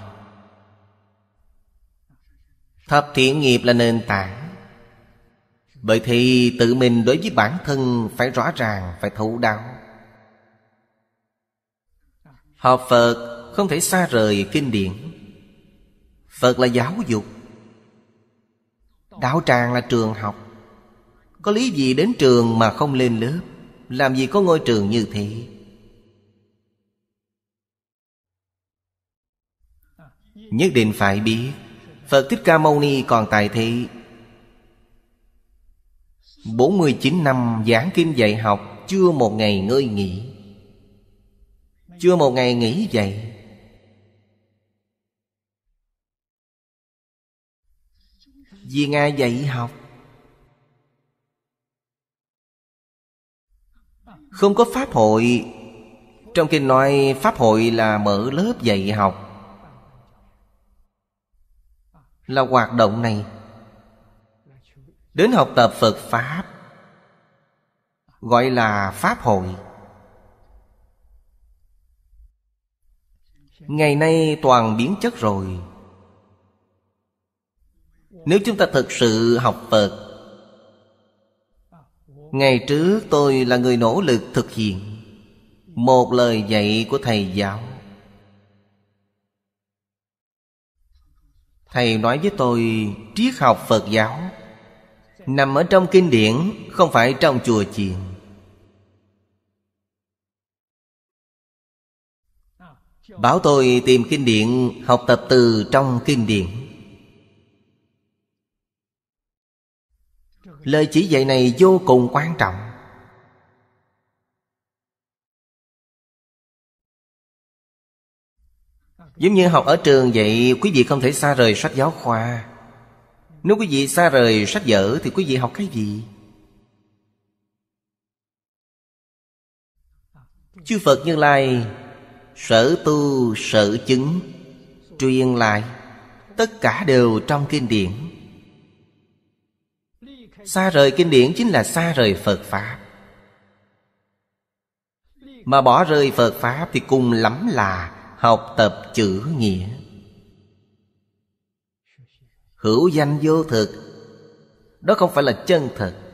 Thập thiện nghiệp là nền tảng Bởi thì tự mình đối với bản thân Phải rõ ràng, phải thấu đáo Học Phật không thể xa rời kinh điển Phật là giáo dục Đạo tràng là trường học Có lý gì đến trường mà không lên lớp Làm gì có ngôi trường như thế Nhất định phải biết Phật Thích Ca Mâu Ni còn tại thị 49 năm giảng kinh dạy học Chưa một ngày ngơi nghỉ Chưa một ngày nghỉ dạy Vì Ngài dạy học Không có pháp hội Trong kinh nói pháp hội là mở lớp dạy học là hoạt động này đến học tập phật pháp gọi là pháp hội ngày nay toàn biến chất rồi nếu chúng ta thực sự học phật ngày trước tôi là người nỗ lực thực hiện một lời dạy của thầy giáo thầy nói với tôi triết học phật giáo nằm ở trong kinh điển không phải trong chùa chiền bảo tôi tìm kinh điển học tập từ trong kinh điển lời chỉ dạy này vô cùng quan trọng Giống như học ở trường vậy Quý vị không thể xa rời sách giáo khoa Nếu quý vị xa rời sách vở Thì quý vị học cái gì? Chư Phật Như Lai Sở tu sở chứng Truyền lại Tất cả đều trong kinh điển Xa rời kinh điển chính là xa rời Phật Pháp Mà bỏ rơi Phật Pháp thì cùng lắm là học tập chữ nghĩa hữu danh vô thực đó không phải là chân thật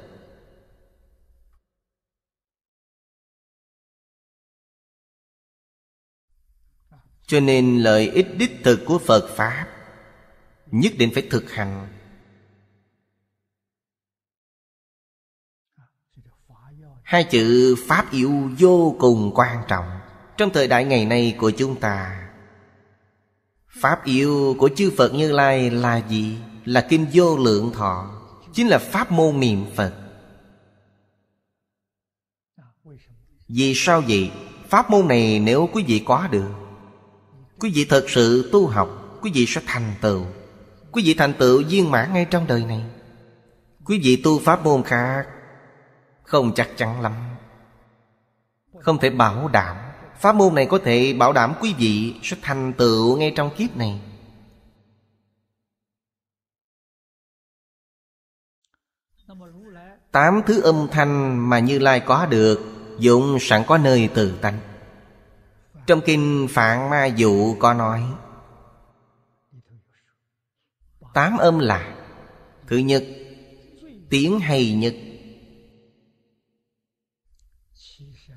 cho nên lợi ích đích thực của phật pháp nhất định phải thực hành hai chữ pháp yếu vô cùng quan trọng trong thời đại ngày nay của chúng ta pháp yêu của chư phật như lai là gì là kim vô lượng thọ chính là pháp môn niệm phật vì sao vậy pháp môn này nếu quý vị có được quý vị thật sự tu học quý vị sẽ thành tựu quý vị thành tựu viên mãn ngay trong đời này quý vị tu pháp môn khác không chắc chắn lắm không thể bảo đảm Pháp môn này có thể bảo đảm quý vị sẽ thành tựu ngay trong kiếp này Tám thứ âm thanh mà Như Lai có được Dụng sẵn có nơi từ tánh Trong kinh Phạn Ma Dụ có nói Tám âm là Thứ nhất Tiếng hay nhất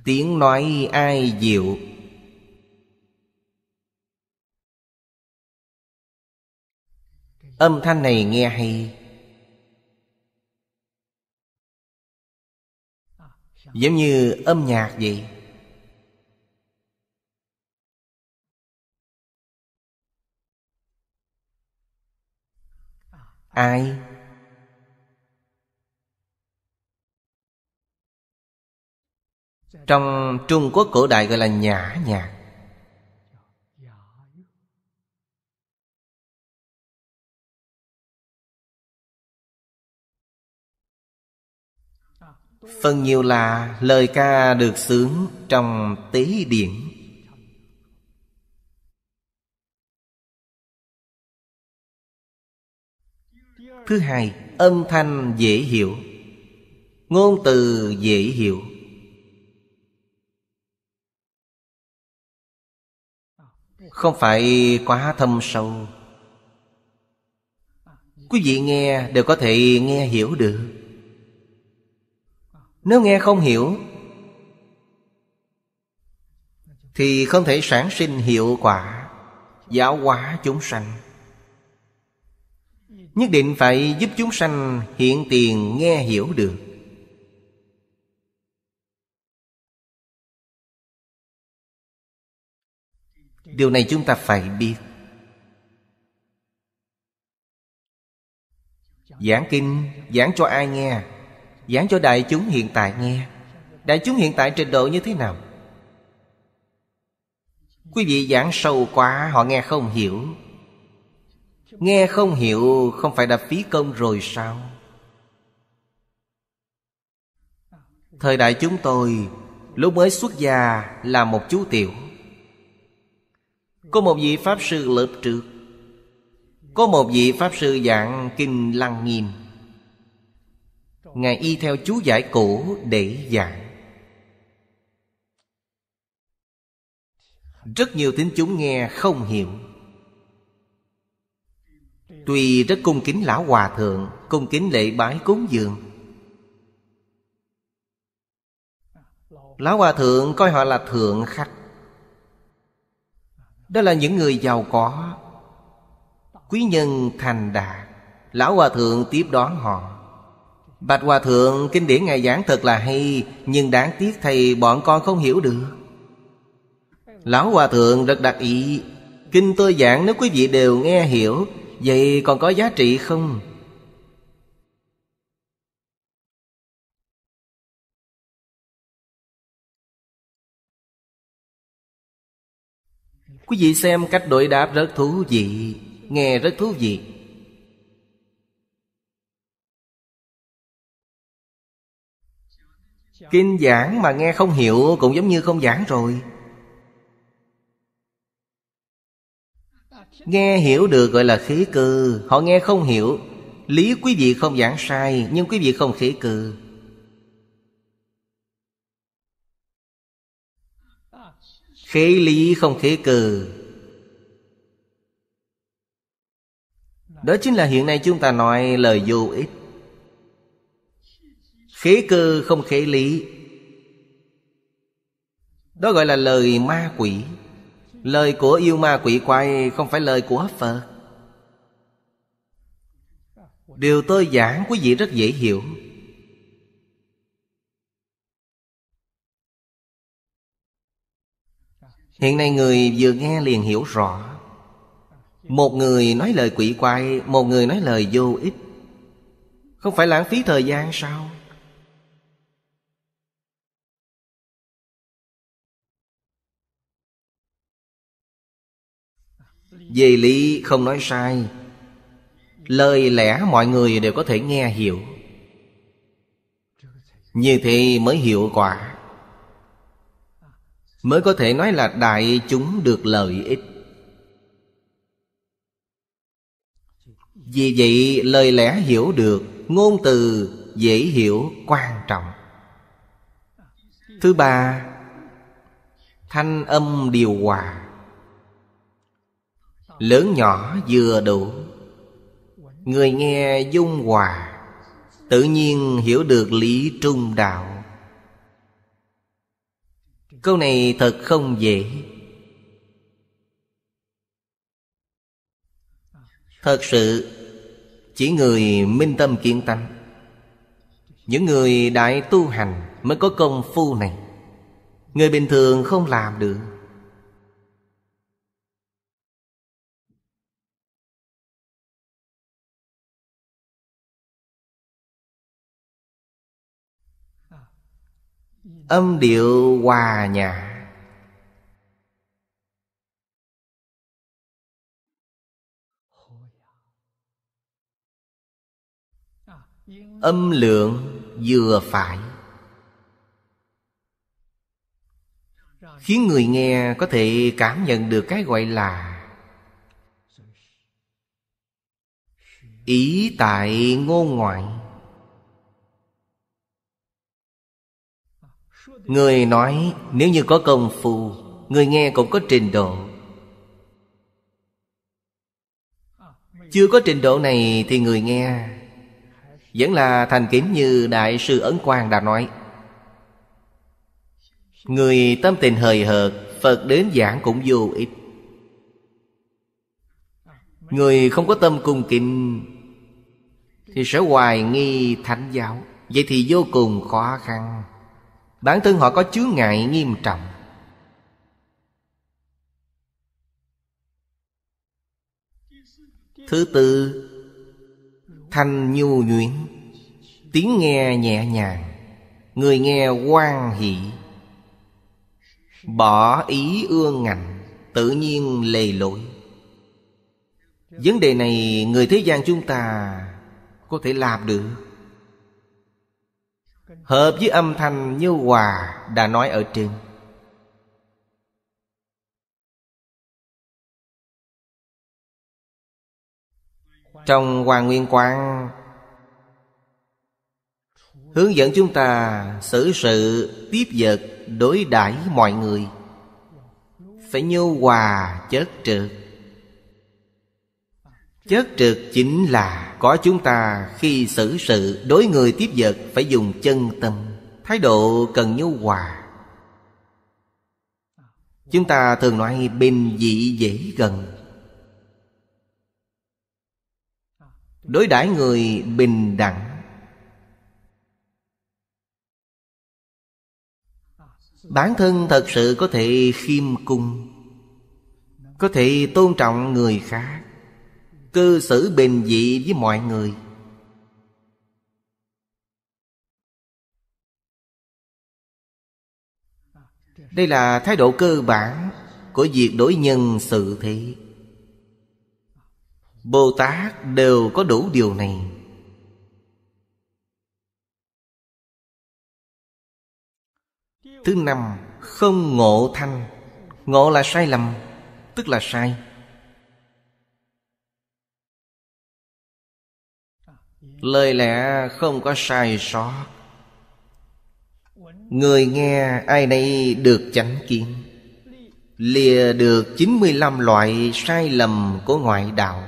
tiếng nói ai diệu âm thanh này nghe hay giống như âm nhạc vậy ai Trong Trung Quốc cổ đại gọi là nhã nhạc Phần nhiều là lời ca được sướng trong tế điển Thứ hai, âm thanh dễ hiểu Ngôn từ dễ hiểu Không phải quá thâm sâu Quý vị nghe đều có thể nghe hiểu được Nếu nghe không hiểu Thì không thể sản sinh hiệu quả Giáo hóa chúng sanh Nhất định phải giúp chúng sanh hiện tiền nghe hiểu được điều này chúng ta phải biết giảng kinh giảng cho ai nghe giảng cho đại chúng hiện tại nghe đại chúng hiện tại trình độ như thế nào quý vị giảng sâu quá họ nghe không hiểu nghe không hiểu không phải đã phí công rồi sao thời đại chúng tôi lúc mới xuất gia là một chú tiểu có một vị Pháp Sư lớp trước Có một vị Pháp Sư giảng Kinh Lăng Nghiêm Ngài y theo chú giải cổ để giảng Rất nhiều tín chúng nghe không hiểu Tuy rất cung kính lão hòa thượng Cung kính lễ bái cúng dường Lão hòa thượng coi họ là thượng khách đó là những người giàu có Quý nhân thành đạt Lão Hòa Thượng tiếp đón họ Bạch Hòa Thượng kinh điển Ngài giảng thật là hay Nhưng đáng tiếc thầy bọn con không hiểu được Lão Hòa Thượng rất đặc ý Kinh tôi giảng nếu quý vị đều nghe hiểu Vậy còn có giá trị không? Quý vị xem cách đối đáp rất thú vị Nghe rất thú vị Kinh giảng mà nghe không hiểu cũng giống như không giảng rồi Nghe hiểu được gọi là khí cư Họ nghe không hiểu Lý quý vị không giảng sai Nhưng quý vị không khí cư Khế lý không khế cừ Đó chính là hiện nay chúng ta nói lời vô ích Khế cơ không khế lý Đó gọi là lời ma quỷ Lời của yêu ma quỷ quay không phải lời của Phật Điều tôi giảng quý vị rất dễ hiểu hiện nay người vừa nghe liền hiểu rõ một người nói lời quỷ quái một người nói lời vô ích không phải lãng phí thời gian sao về lý không nói sai lời lẽ mọi người đều có thể nghe hiểu như thế mới hiệu quả mới có thể nói là đại chúng được lợi ích vì vậy lời lẽ hiểu được ngôn từ dễ hiểu quan trọng thứ ba thanh âm điều hòa lớn nhỏ vừa đủ người nghe dung hòa tự nhiên hiểu được lý trung đạo Câu này thật không dễ Thật sự Chỉ người minh tâm kiến tánh Những người đại tu hành Mới có công phu này Người bình thường không làm được âm điệu hòa nhã âm lượng vừa phải khiến người nghe có thể cảm nhận được cái gọi là ý tại ngôn ngoại Người nói nếu như có công phu Người nghe cũng có trình độ Chưa có trình độ này thì người nghe Vẫn là thành kiến như Đại sư Ấn Quang đã nói Người tâm tình hời hợt Phật đến giảng cũng vô ích Người không có tâm cung kính Thì sẽ hoài nghi thánh giáo Vậy thì vô cùng khó khăn bản thân họ có chướng ngại nghiêm trọng thứ tư thanh nhu nhuyễn tiếng nghe nhẹ nhàng người nghe quan hỷ bỏ ý ương ngạnh tự nhiên lề lội vấn đề này người thế gian chúng ta có thể làm được Hợp với âm thanh như hòa đã nói ở trên Trong Hoàng Nguyên Quang Hướng dẫn chúng ta xử sự tiếp vật đối đãi mọi người Phải như hòa chất trượt Chất trực chính là có chúng ta khi xử sự đối người tiếp vật phải dùng chân tâm Thái độ cần nhu hòa Chúng ta thường nói bình dị dễ gần Đối đãi người bình đẳng Bản thân thật sự có thể khiêm cung Có thể tôn trọng người khác cư xử bình dị với mọi người đây là thái độ cơ bản của việc đối nhân sự thế bồ tát đều có đủ điều này thứ năm không ngộ thanh ngộ là sai lầm tức là sai lời lẽ không có sai sót người nghe ai nấy được chánh kiến lìa được 95 loại sai lầm của ngoại đạo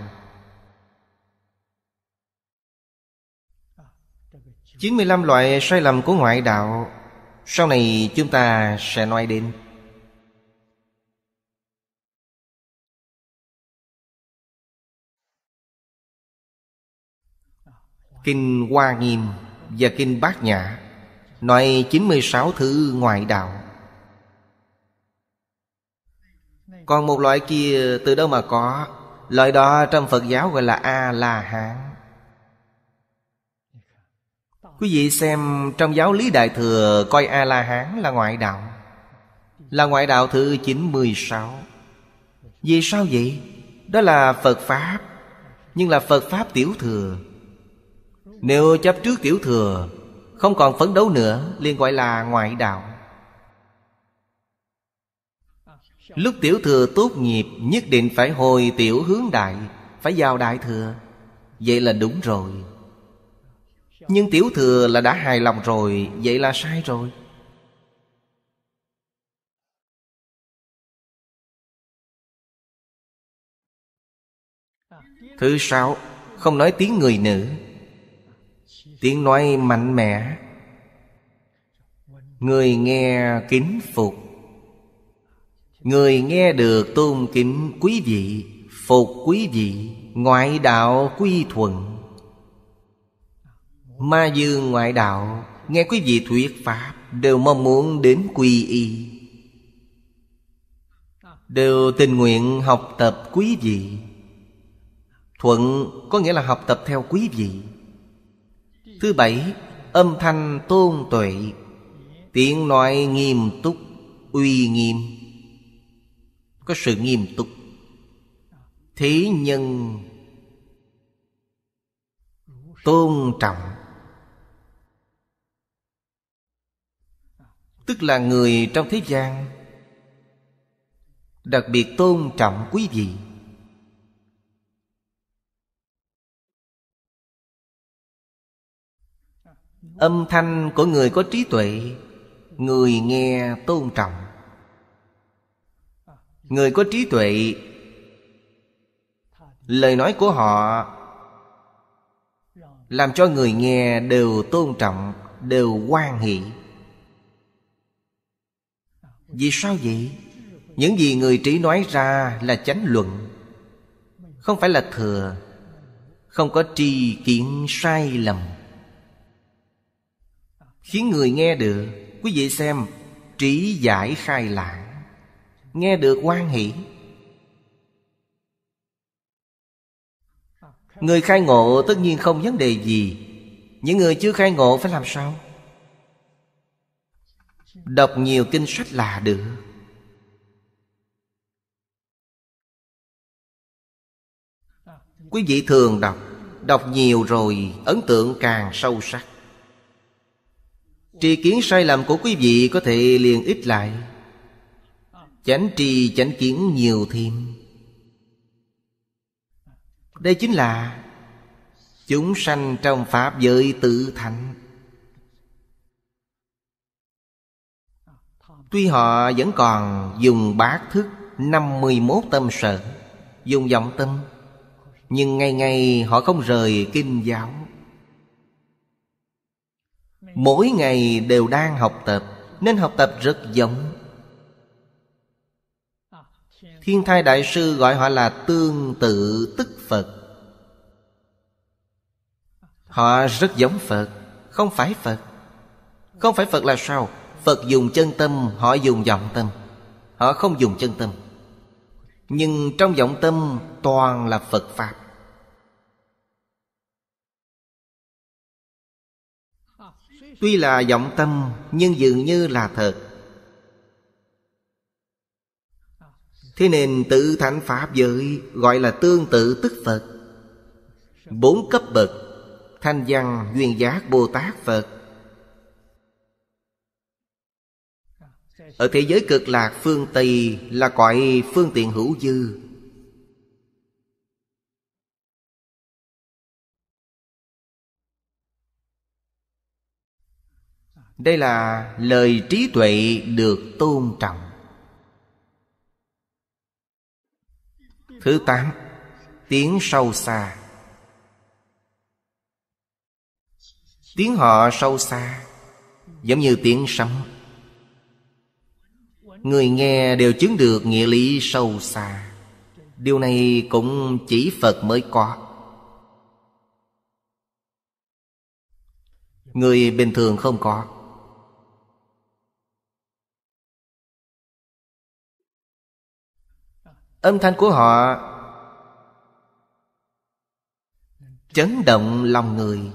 95 loại sai lầm của ngoại đạo Sau này chúng ta sẽ nói đến Kinh Hoa Nghiêm và Kinh Bát Nhã Nói 96 thứ ngoại đạo Còn một loại kia từ đâu mà có Loại đó trong Phật giáo gọi là A-la-hán Quý vị xem trong giáo lý Đại Thừa Coi A-la-hán là ngoại đạo Là ngoại đạo thứ 96 Vì sao vậy? Đó là Phật Pháp Nhưng là Phật Pháp Tiểu Thừa nếu chấp trước tiểu thừa Không còn phấn đấu nữa liền gọi là ngoại đạo Lúc tiểu thừa tốt nghiệp Nhất định phải hồi tiểu hướng đại Phải vào đại thừa Vậy là đúng rồi Nhưng tiểu thừa là đã hài lòng rồi Vậy là sai rồi Thứ sáu Không nói tiếng người nữ tiếng nói mạnh mẽ người nghe kính phục người nghe được tôn kính quý vị phục quý vị ngoại đạo quy thuận ma dương ngoại đạo nghe quý vị thuyết pháp đều mong muốn đến quy y đều tình nguyện học tập quý vị thuận có nghĩa là học tập theo quý vị Thứ bảy Âm thanh tôn tuệ Tiếng nói nghiêm túc Uy nghiêm Có sự nghiêm túc Thế nhân Tôn trọng Tức là người trong thế gian Đặc biệt tôn trọng quý vị âm thanh của người có trí tuệ người nghe tôn trọng người có trí tuệ lời nói của họ làm cho người nghe đều tôn trọng đều hoan hỷ vì sao vậy những gì người trí nói ra là chánh luận không phải là thừa không có tri kiến sai lầm khiến người nghe được quý vị xem trí giải khai lạ nghe được quan hỷ người khai ngộ tất nhiên không vấn đề gì những người chưa khai ngộ phải làm sao đọc nhiều kinh sách là được quý vị thường đọc đọc nhiều rồi ấn tượng càng sâu sắc tri kiến sai lầm của quý vị có thể liền ít lại chánh tri chánh kiến nhiều thêm đây chính là chúng sanh trong pháp giới tự thành Tuy họ vẫn còn dùng bát thức năm 51 tâm sở Dùng vọng tâm Nhưng ngày ngày họ không rời kinh giáo mỗi ngày đều đang học tập nên học tập rất giống thiên thai đại sư gọi họ là tương tự tức phật họ rất giống phật không phải phật không phải phật là sao phật dùng chân tâm họ dùng vọng tâm họ không dùng chân tâm nhưng trong vọng tâm toàn là phật pháp Tuy là vọng tâm nhưng dường như là thật Thế nên tự thành Pháp giới gọi là tương tự tức Phật Bốn cấp bậc Thanh văn, duyên giác, Bồ Tát, Phật Ở thế giới cực lạc phương Tây là gọi phương tiện hữu dư đây là lời trí tuệ được tôn trọng thứ tám tiếng sâu xa tiếng họ sâu xa giống như tiếng sấm người nghe đều chứng được nghĩa lý sâu xa điều này cũng chỉ phật mới có người bình thường không có âm thanh của họ chấn động lòng người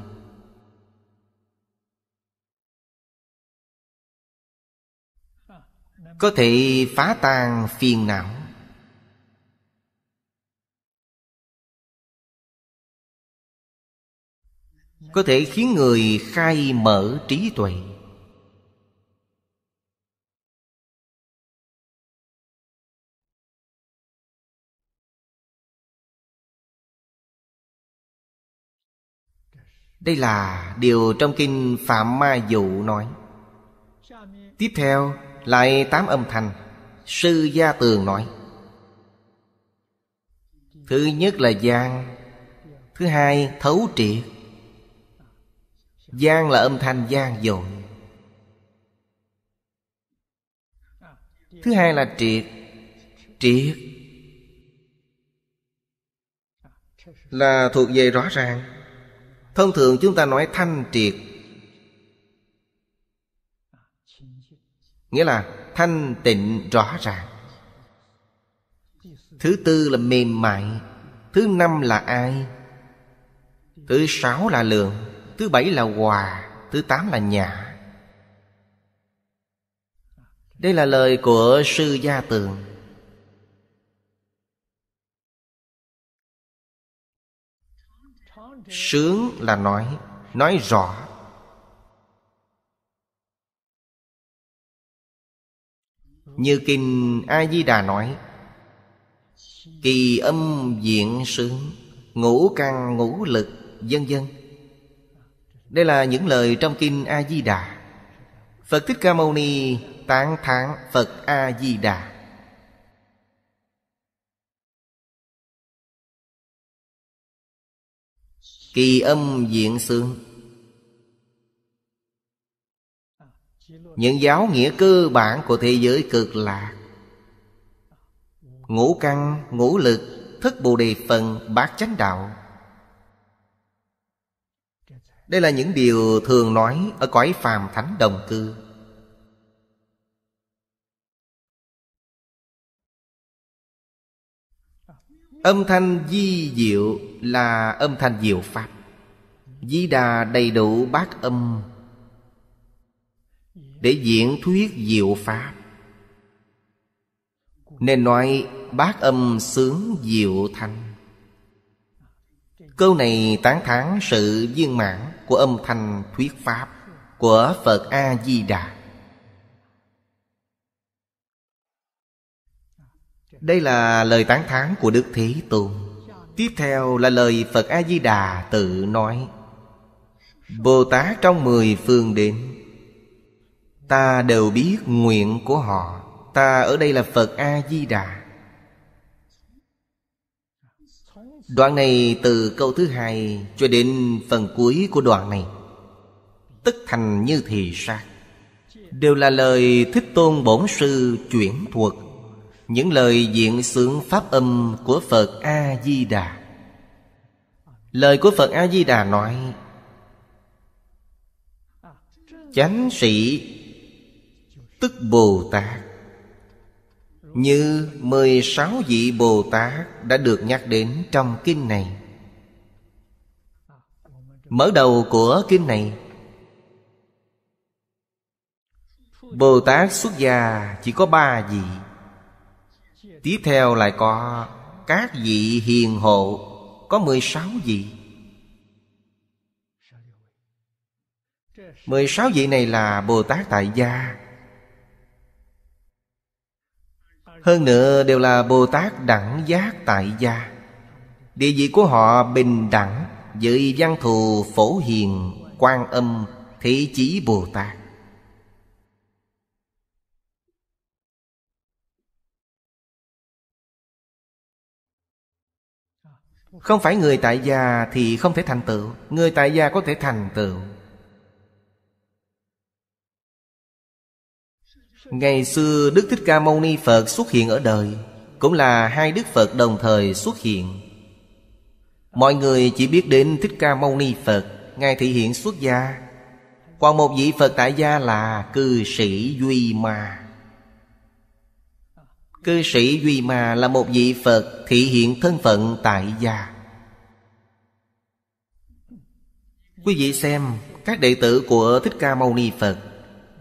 có thể phá tan phiền não có thể khiến người khai mở trí tuệ Đây là điều trong kinh Phạm Ma Dụ nói Tiếp theo lại tám âm thanh Sư Gia Tường nói Thứ nhất là gian Thứ hai thấu triệt Gian là âm thanh gian dội Thứ hai là triệt Triệt Là thuộc về rõ ràng thông thường chúng ta nói thanh triệt nghĩa là thanh tịnh rõ ràng thứ tư là mềm mại thứ năm là ai thứ sáu là lượng thứ bảy là hòa thứ tám là nhã đây là lời của sư gia tường sướng là nói nói rõ như kinh a di đà nói kỳ âm diện sướng ngũ căn ngũ lực vân vân đây là những lời trong kinh a di đà phật thích ca mâu ni tán thán phật a di đà Kỳ âm diện xương Những giáo nghĩa cơ bản của thế giới cực lạc Ngũ căn, ngũ lực, thức bồ đề phần, bát chánh đạo Đây là những điều thường nói ở cõi phàm thánh đồng cư Âm thanh di diệu là âm thanh diệu pháp Di đà đầy đủ bát âm Để diễn thuyết diệu pháp Nên nói bát âm sướng diệu thanh Câu này tán thán sự viên mãn Của âm thanh thuyết pháp Của Phật A-di-đà Đây là lời tán thán của Đức Thế Tôn Tiếp theo là lời Phật A-di-đà tự nói Bồ Tát trong mười phương đến Ta đều biết nguyện của họ Ta ở đây là Phật A-di-đà Đoạn này từ câu thứ hai Cho đến phần cuối của đoạn này Tức thành như thì sát Đều là lời Thích Tôn Bổn Sư chuyển thuật những lời diện sướng pháp âm của phật a di đà lời của phật a di đà nói chánh sĩ tức bồ tát như mười sáu vị Bồ Tát đã được nhắc đến trong kinh này Mở đầu của kinh này Bồ Tát xuất gia chỉ có ba vị Tiếp theo lại có các vị hiền hộ Có 16 vị 16 vị này là Bồ Tát Tại Gia Hơn nữa đều là Bồ Tát Đẳng Giác Tại Gia Địa vị của họ bình đẳng Với văn thù phổ hiền Quan âm Thị chỉ Bồ Tát Không phải người tại gia thì không thể thành tựu Người tại gia có thể thành tựu Ngày xưa Đức Thích Ca Mâu Ni Phật xuất hiện ở đời Cũng là hai Đức Phật đồng thời xuất hiện Mọi người chỉ biết đến Thích Ca Mâu Ni Phật Ngài thị hiện xuất gia Còn một vị Phật tại gia là Cư Sĩ Duy Ma Cư Sĩ Duy Ma là một vị Phật thị hiện thân phận tại gia Quý vị xem Các đệ tử của Thích Ca Mâu Ni Phật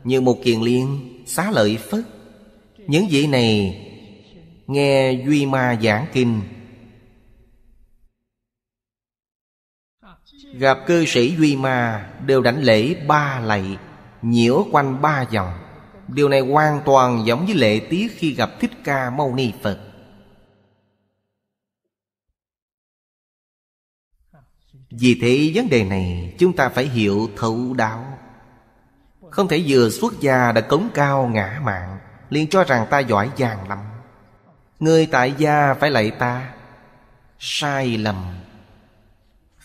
Như một kiền liên Xá lợi Phất Những vị này Nghe Duy Ma giảng kinh Gặp cư sĩ Duy Ma Đều đảnh lễ ba lạy Nhiễu quanh ba vòng Điều này hoàn toàn giống với lễ tiết Khi gặp Thích Ca Mâu Ni Phật Vì thế vấn đề này chúng ta phải hiểu thấu đáo Không thể vừa xuất gia đã cống cao ngã mạng liền cho rằng ta giỏi giang lắm Người tại gia phải lạy ta Sai lầm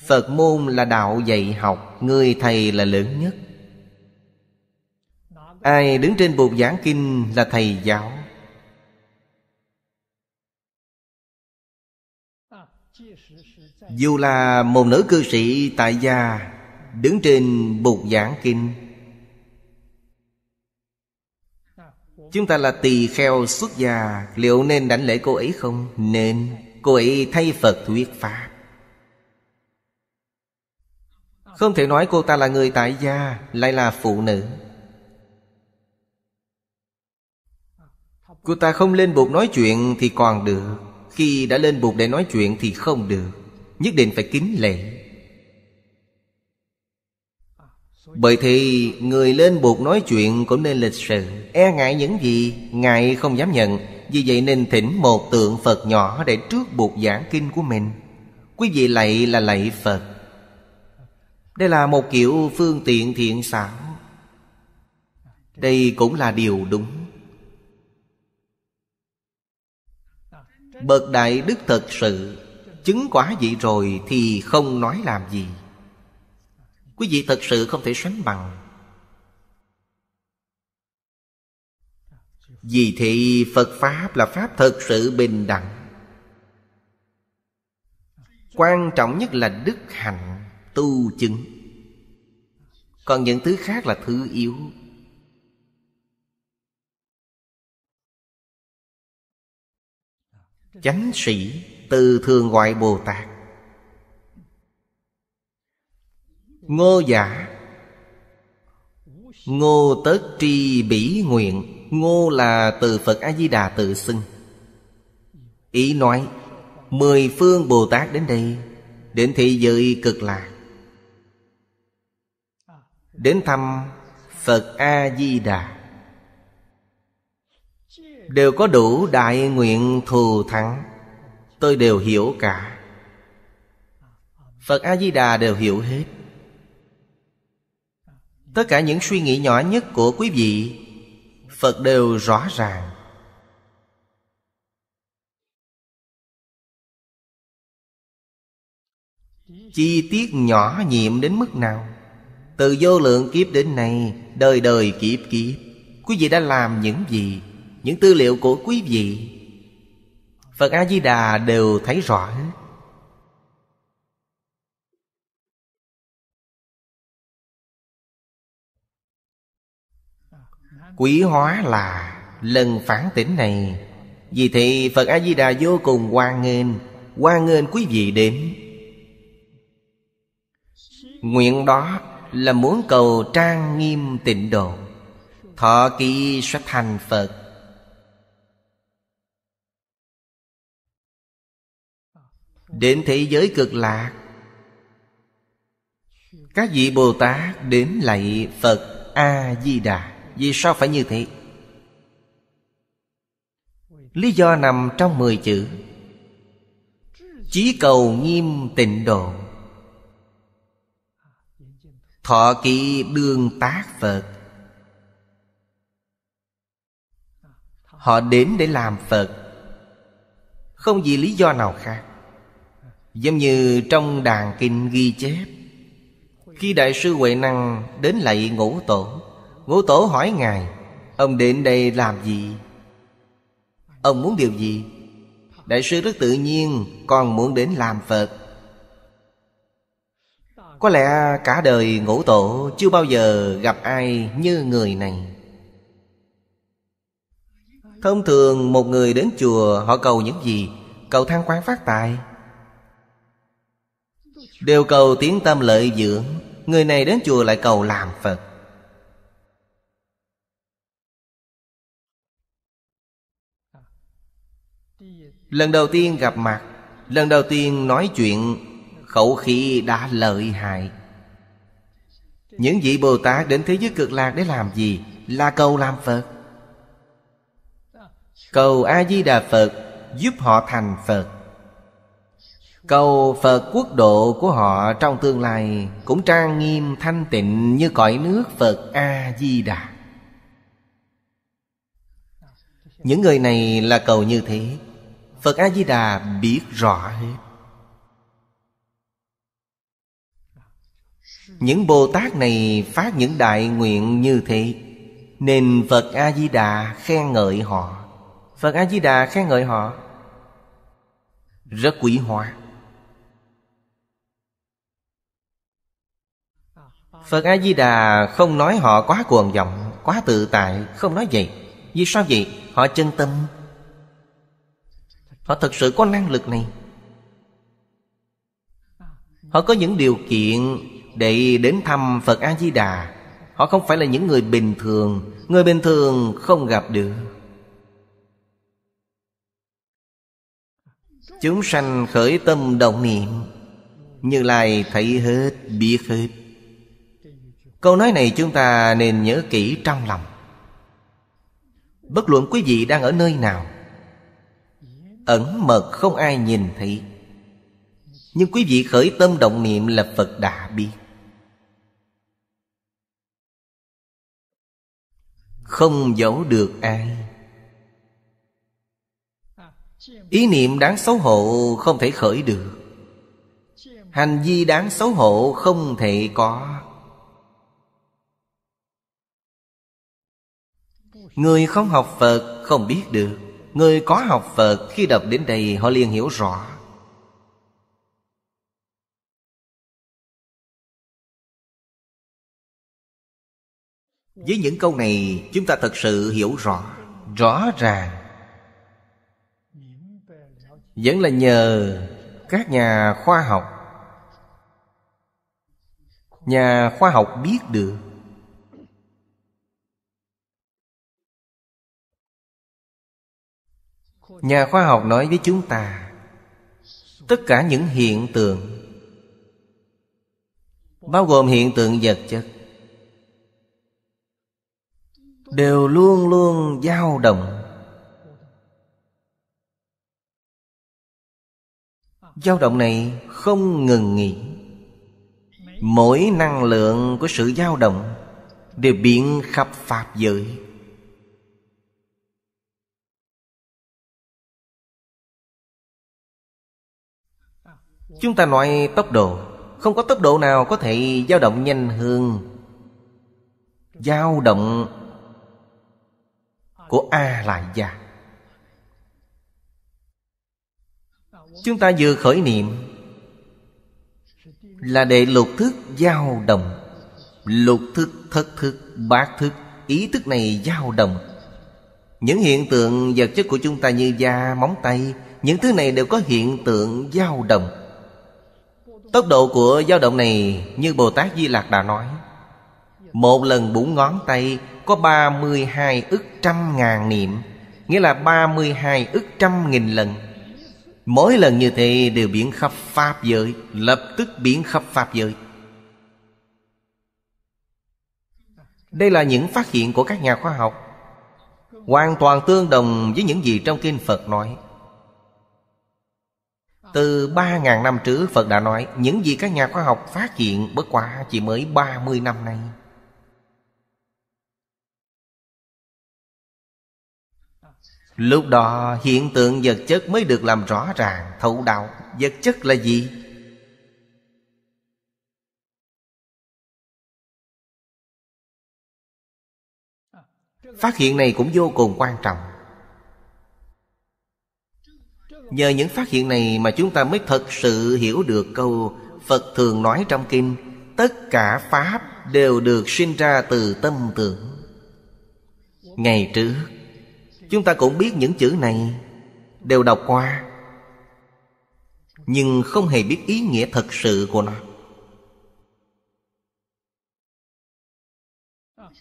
Phật môn là đạo dạy học Người thầy là lớn nhất Ai đứng trên bục giảng kinh là thầy giáo dù là một nữ cư sĩ tại gia đứng trên bục giảng kinh chúng ta là tỳ kheo xuất gia liệu nên đảnh lễ cô ấy không nên cô ấy thay phật thuyết pháp không thể nói cô ta là người tại gia lại là phụ nữ cô ta không lên bục nói chuyện thì còn được khi đã lên bục để nói chuyện thì không được nhất định phải kính lệ bởi thì người lên buộc nói chuyện cũng nên lịch sự E ngại những gì Ngài không dám nhận Vì vậy nên thỉnh một tượng Phật nhỏ Để trước buộc giảng kinh của mình Quý vị lạy là lạy Phật Đây là một kiểu phương tiện thiện xảo Đây cũng là điều đúng Bậc đại đức thật sự chứng quả vị rồi thì không nói làm gì quý vị thật sự không thể sánh bằng vì thị phật pháp là pháp thật sự bình đẳng quan trọng nhất là đức hạnh tu chứng còn những thứ khác là thứ yếu chánh sĩ từ thường ngoại Bồ Tát Ngô giả Ngô tất tri bỉ nguyện Ngô là từ Phật A-di-đà tự xưng Ý nói Mười phương Bồ Tát đến đây Đến thị giới cực lạc Đến thăm Phật A-di-đà Đều có đủ đại nguyện thù thắng tôi đều hiểu cả phật a di đà đều hiểu hết tất cả những suy nghĩ nhỏ nhất của quý vị phật đều rõ ràng chi tiết nhỏ nhiệm đến mức nào từ vô lượng kiếp đến nay đời đời kiếp kiếp quý vị đã làm những gì những tư liệu của quý vị Phật A-di-đà đều thấy rõ Quý hóa là lần phản tỉnh này Vì thị Phật A-di-đà vô cùng hoan nghênh Hoan nghênh quý vị đến Nguyện đó là muốn cầu trang nghiêm tịnh độ Thọ ký xuất thành Phật Đến thế giới cực lạc Các vị Bồ Tát đến lạy Phật A-di-đà Vì sao phải như thế? Lý do nằm trong mười chữ Chí cầu nghiêm tịnh độ Thọ kỳ đương tác Phật Họ đến để làm Phật Không vì lý do nào khác Giống như trong đàn kinh ghi chép Khi Đại sư Huệ Năng đến lạy ngũ tổ Ngũ tổ hỏi Ngài Ông đến đây làm gì? Ông muốn điều gì? Đại sư rất tự nhiên con muốn đến làm Phật Có lẽ cả đời ngũ tổ Chưa bao giờ gặp ai như người này Thông thường một người đến chùa Họ cầu những gì? Cầu thăng quan phát tài Đều cầu tiếng tâm lợi dưỡng Người này đến chùa lại cầu làm Phật Lần đầu tiên gặp mặt Lần đầu tiên nói chuyện Khẩu khí đã lợi hại Những vị Bồ Tát đến thế giới cực lạc để làm gì? Là cầu làm Phật Cầu A-di-đà Phật Giúp họ thành Phật Cầu Phật quốc độ của họ trong tương lai Cũng trang nghiêm thanh tịnh như cõi nước Phật A-di-đà Những người này là cầu như thế Phật A-di-đà biết rõ hết Những Bồ Tát này phát những đại nguyện như thế Nên Phật A-di-đà khen ngợi họ Phật A-di-đà khen ngợi họ Rất quý hóa Phật A-di-đà không nói họ quá cuồng vọng Quá tự tại Không nói vậy Vì sao vậy? Họ chân tâm Họ thật sự có năng lực này Họ có những điều kiện Để đến thăm Phật A-di-đà Họ không phải là những người bình thường Người bình thường không gặp được Chúng sanh khởi tâm động niệm Như lai thấy hết, biết hết câu nói này chúng ta nên nhớ kỹ trong lòng bất luận quý vị đang ở nơi nào ẩn mật không ai nhìn thấy nhưng quý vị khởi tâm động niệm là phật đã biết không giấu được ai ý niệm đáng xấu hổ không thể khởi được hành vi đáng xấu hổ không thể có Người không học Phật không biết được Người có học Phật khi đọc đến đây họ liền hiểu rõ Với những câu này chúng ta thật sự hiểu rõ Rõ ràng Vẫn là nhờ các nhà khoa học Nhà khoa học biết được nhà khoa học nói với chúng ta tất cả những hiện tượng bao gồm hiện tượng vật chất đều luôn luôn dao động dao động này không ngừng nghỉ mỗi năng lượng của sự dao động đều biến khắp pháp giới Chúng ta nói tốc độ Không có tốc độ nào có thể dao động nhanh hơn dao động của a la già chúng ta vừa khởi niệm là để lục thức dao động lục thức thất thức bát thức ý thức này dao động những hiện tượng vật chất của chúng ta như da móng tay những thứ này đều có hiện tượng dao động Tốc độ của dao động này như Bồ Tát Di Lạc đã nói Một lần búng ngón tay có 32 ức trăm ngàn niệm Nghĩa là 32 ức trăm nghìn lần Mỗi lần như thế đều biến khắp Pháp giới Lập tức biến khắp Pháp giới Đây là những phát hiện của các nhà khoa học Hoàn toàn tương đồng với những gì trong Kinh Phật nói từ 3.000 năm trước Phật đã nói Những gì các nhà khoa học phát hiện bất quá chỉ mới 30 năm nay Lúc đó hiện tượng vật chất mới được làm rõ ràng thấu đạo Vật chất là gì? Phát hiện này cũng vô cùng quan trọng Nhờ những phát hiện này mà chúng ta mới thật sự hiểu được câu Phật thường nói trong kinh Tất cả Pháp đều được sinh ra từ tâm tưởng Ngày trước Chúng ta cũng biết những chữ này Đều đọc qua Nhưng không hề biết ý nghĩa thật sự của nó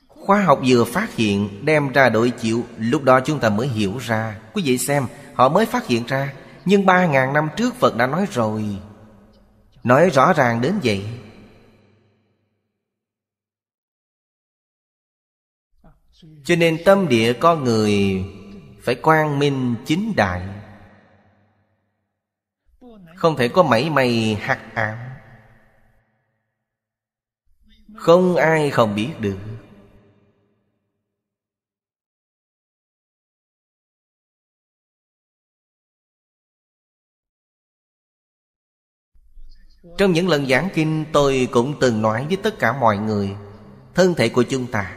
Khoa học vừa phát hiện đem ra đối chiếu Lúc đó chúng ta mới hiểu ra Quý vị xem họ mới phát hiện ra Nhưng ba ngàn năm trước Phật đã nói rồi Nói rõ ràng đến vậy Cho nên tâm địa con người Phải quang minh chính đại Không thể có mảy may hạt ám Không ai không biết được Trong những lần giảng kinh tôi cũng từng nói với tất cả mọi người Thân thể của chúng ta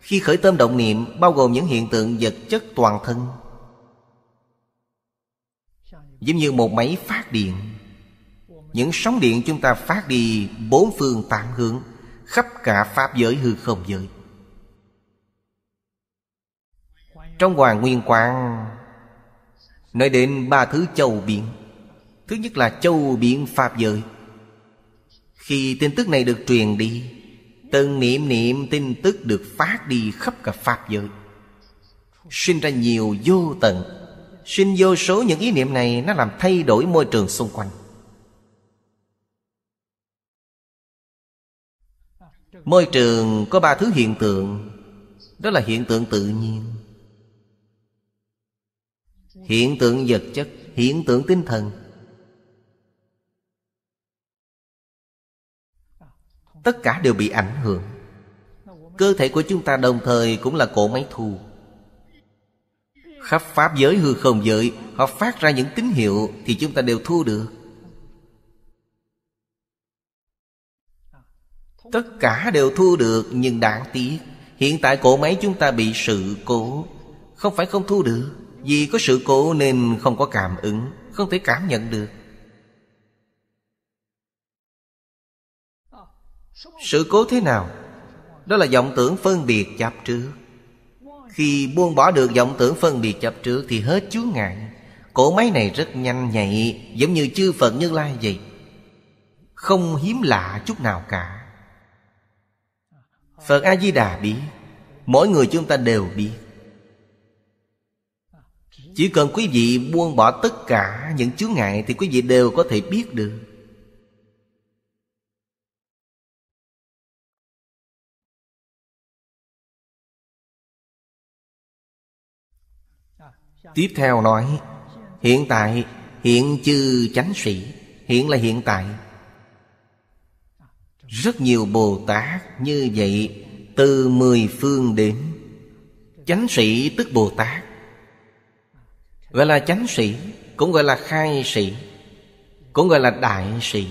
Khi khởi tâm động niệm bao gồm những hiện tượng vật chất toàn thân Giống như một máy phát điện Những sóng điện chúng ta phát đi bốn phương tám hướng Khắp cả pháp giới hư không giới Trong Hoàng Nguyên Quang Nói đến ba thứ châu biển Thứ nhất là châu biển Pháp giới khi tin tức này được truyền đi Từng niệm niệm tin tức được phát đi khắp cả Pháp giới Sinh ra nhiều vô tận Sinh vô số những ý niệm này Nó làm thay đổi môi trường xung quanh Môi trường có ba thứ hiện tượng Đó là hiện tượng tự nhiên Hiện tượng vật chất Hiện tượng tinh thần tất cả đều bị ảnh hưởng cơ thể của chúng ta đồng thời cũng là cỗ máy thu khắp pháp giới hư không giới họ phát ra những tín hiệu thì chúng ta đều thu được tất cả đều thu được nhưng đáng tiếc hiện tại cỗ máy chúng ta bị sự cố không phải không thu được vì có sự cố nên không có cảm ứng không thể cảm nhận được sự cố thế nào đó là vọng tưởng phân biệt chấp trước khi buông bỏ được vọng tưởng phân biệt chấp trước thì hết chướng ngại cổ máy này rất nhanh nhạy giống như chư phật như lai vậy không hiếm lạ chút nào cả phật a di đà biết mỗi người chúng ta đều biết chỉ cần quý vị buông bỏ tất cả những chướng ngại thì quý vị đều có thể biết được Tiếp theo nói Hiện tại Hiện chư chánh sĩ Hiện là hiện tại Rất nhiều Bồ Tát như vậy Từ mười phương đến Chánh sĩ tức Bồ Tát Gọi là chánh sĩ Cũng gọi là khai sĩ Cũng gọi là đại sĩ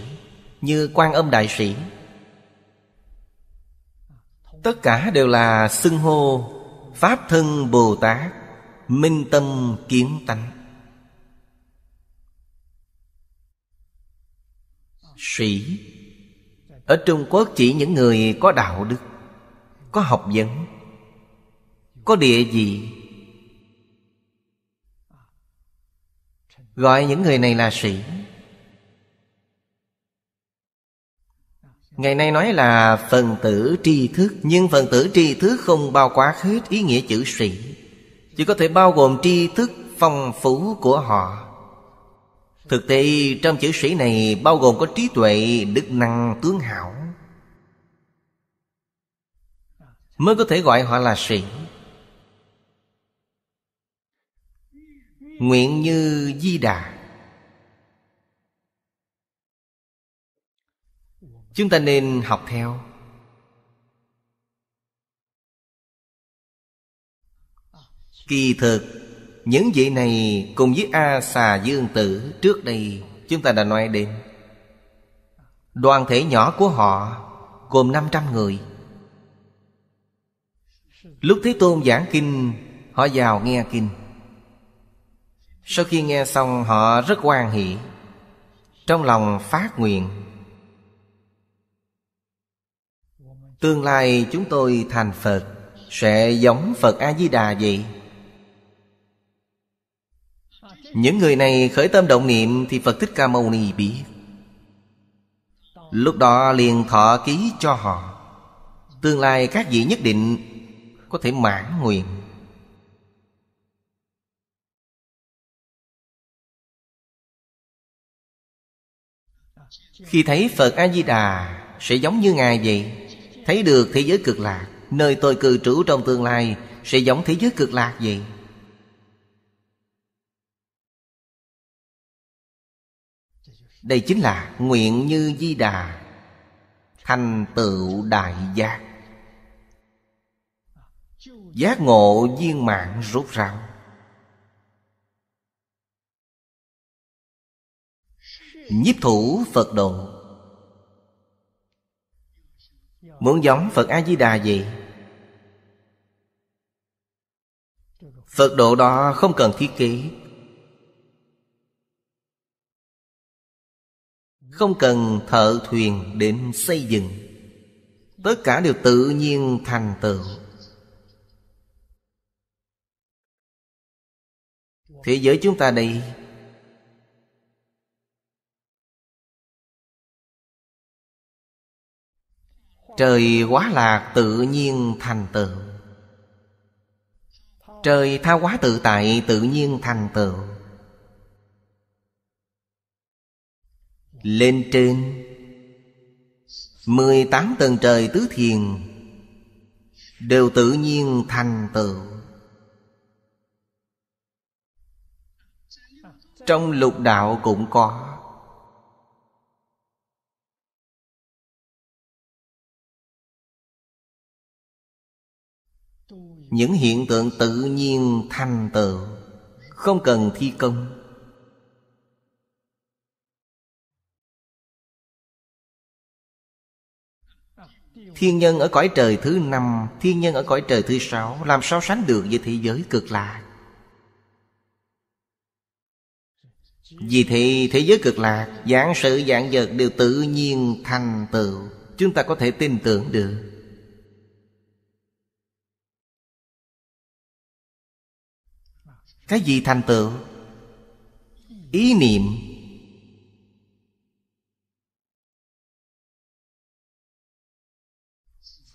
Như quan âm đại sĩ Tất cả đều là xưng hô Pháp thân Bồ Tát minh tâm kiến tánh sĩ ở trung quốc chỉ những người có đạo đức có học vấn có địa vị gọi những người này là sĩ ngày nay nói là phần tử tri thức nhưng phần tử tri thức không bao quát hết ý nghĩa chữ sĩ chỉ có thể bao gồm tri thức phong phú của họ thực tế trong chữ sĩ này bao gồm có trí tuệ đức năng tướng hảo mới có thể gọi họ là sĩ nguyện như di đà chúng ta nên học theo Kỳ thực Những vị này cùng với A xà dương tử Trước đây chúng ta đã nói đến Đoàn thể nhỏ của họ gồm 500 người Lúc Thế Tôn giảng kinh Họ vào nghe kinh Sau khi nghe xong họ rất hoan hỷ Trong lòng phát nguyện Tương lai chúng tôi thành Phật Sẽ giống Phật A-di-đà vậy những người này khởi tâm động niệm Thì Phật Thích Ca Mâu Ni biết Lúc đó liền thọ ký cho họ Tương lai các vị nhất định Có thể mãn nguyện Khi thấy Phật A-di-đà Sẽ giống như Ngài vậy Thấy được thế giới cực lạc Nơi tôi cư trú trong tương lai Sẽ giống thế giới cực lạc vậy Đây chính là nguyện như di đà Thành tựu đại giác Giác ngộ viên mạng rút ráo Nhiếp thủ Phật độ Muốn giống Phật A-di-đà gì? Phật độ đó không cần thiết kế Không cần thợ thuyền đến xây dựng Tất cả đều tự nhiên thành tựu Thế giới chúng ta đây Trời quá lạc tự nhiên thành tựu Trời tha quá tự tại tự nhiên thành tựu Lên trên mười tám tầng trời tứ thiền Đều tự nhiên thành tựu Trong lục đạo cũng có những hiện tượng tự nhiên thành tựu không cần thi công Thiên nhân ở cõi trời thứ năm Thiên nhân ở cõi trời thứ sáu Làm sao sánh được với thế giới cực lạc Vì thế thế giới cực lạc Giảng sự dạng vật đều tự nhiên thành tựu Chúng ta có thể tin tưởng được Cái gì thành tựu Ý niệm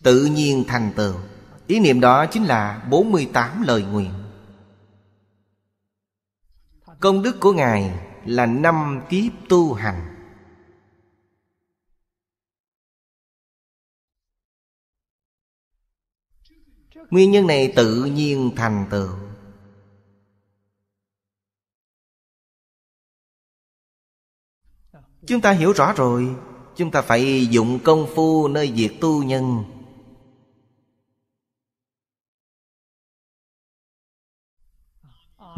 Tự nhiên thành tựu Ý niệm đó chính là 48 lời nguyện Công đức của Ngài là năm kiếp tu hành Nguyên nhân này tự nhiên thành tựu Chúng ta hiểu rõ rồi Chúng ta phải dụng công phu nơi việc tu nhân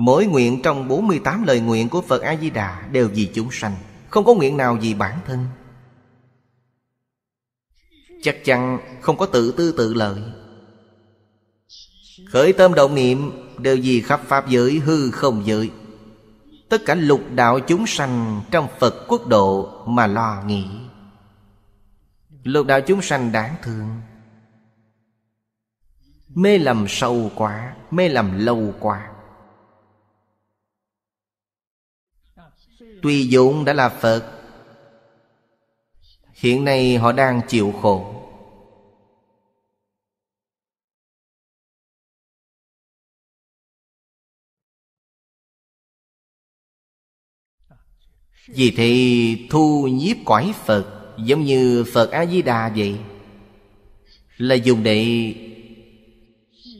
Mỗi nguyện trong 48 lời nguyện của Phật A-di-đà đều vì chúng sanh Không có nguyện nào vì bản thân Chắc chắn không có tự tư tự lợi Khởi tâm động niệm đều vì khắp Pháp giới hư không giới Tất cả lục đạo chúng sanh trong Phật quốc độ mà lo nghĩ Lục đạo chúng sanh đáng thương Mê lầm sâu quá Mê lầm lâu quá tùy dụng đã là Phật Hiện nay họ đang chịu khổ Vì thì thu nhiếp cõi Phật Giống như Phật A-di-đà vậy Là dùng để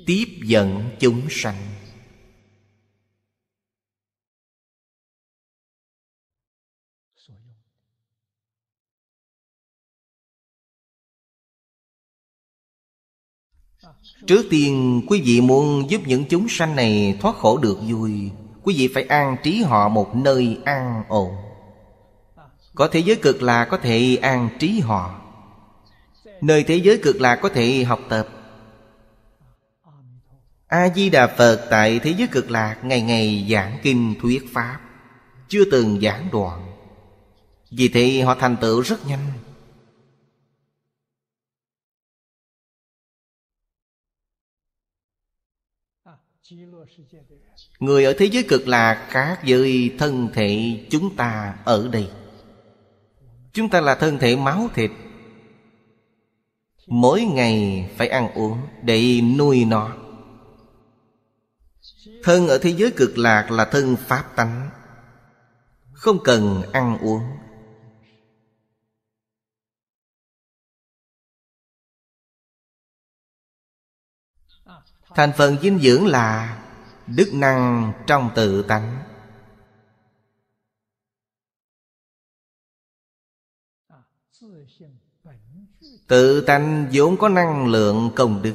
Tiếp dẫn chúng sanh Trước tiên quý vị muốn giúp những chúng sanh này thoát khổ được vui Quý vị phải an trí họ một nơi an ổn Có thế giới cực là có thể an trí họ Nơi thế giới cực lạc có thể học tập A-di-đà Phật tại thế giới cực lạc Ngày ngày giảng kinh thuyết pháp Chưa từng giảng đoạn Vì thế họ thành tựu rất nhanh người ở thế giới cực lạc các với thân thể chúng ta ở đây chúng ta là thân thể máu thịt mỗi ngày phải ăn uống để nuôi nó thân ở thế giới cực lạc là thân pháp tánh không cần ăn uống thành phần dinh dưỡng là đức năng trong tự tánh tự tánh vốn có năng lượng công đức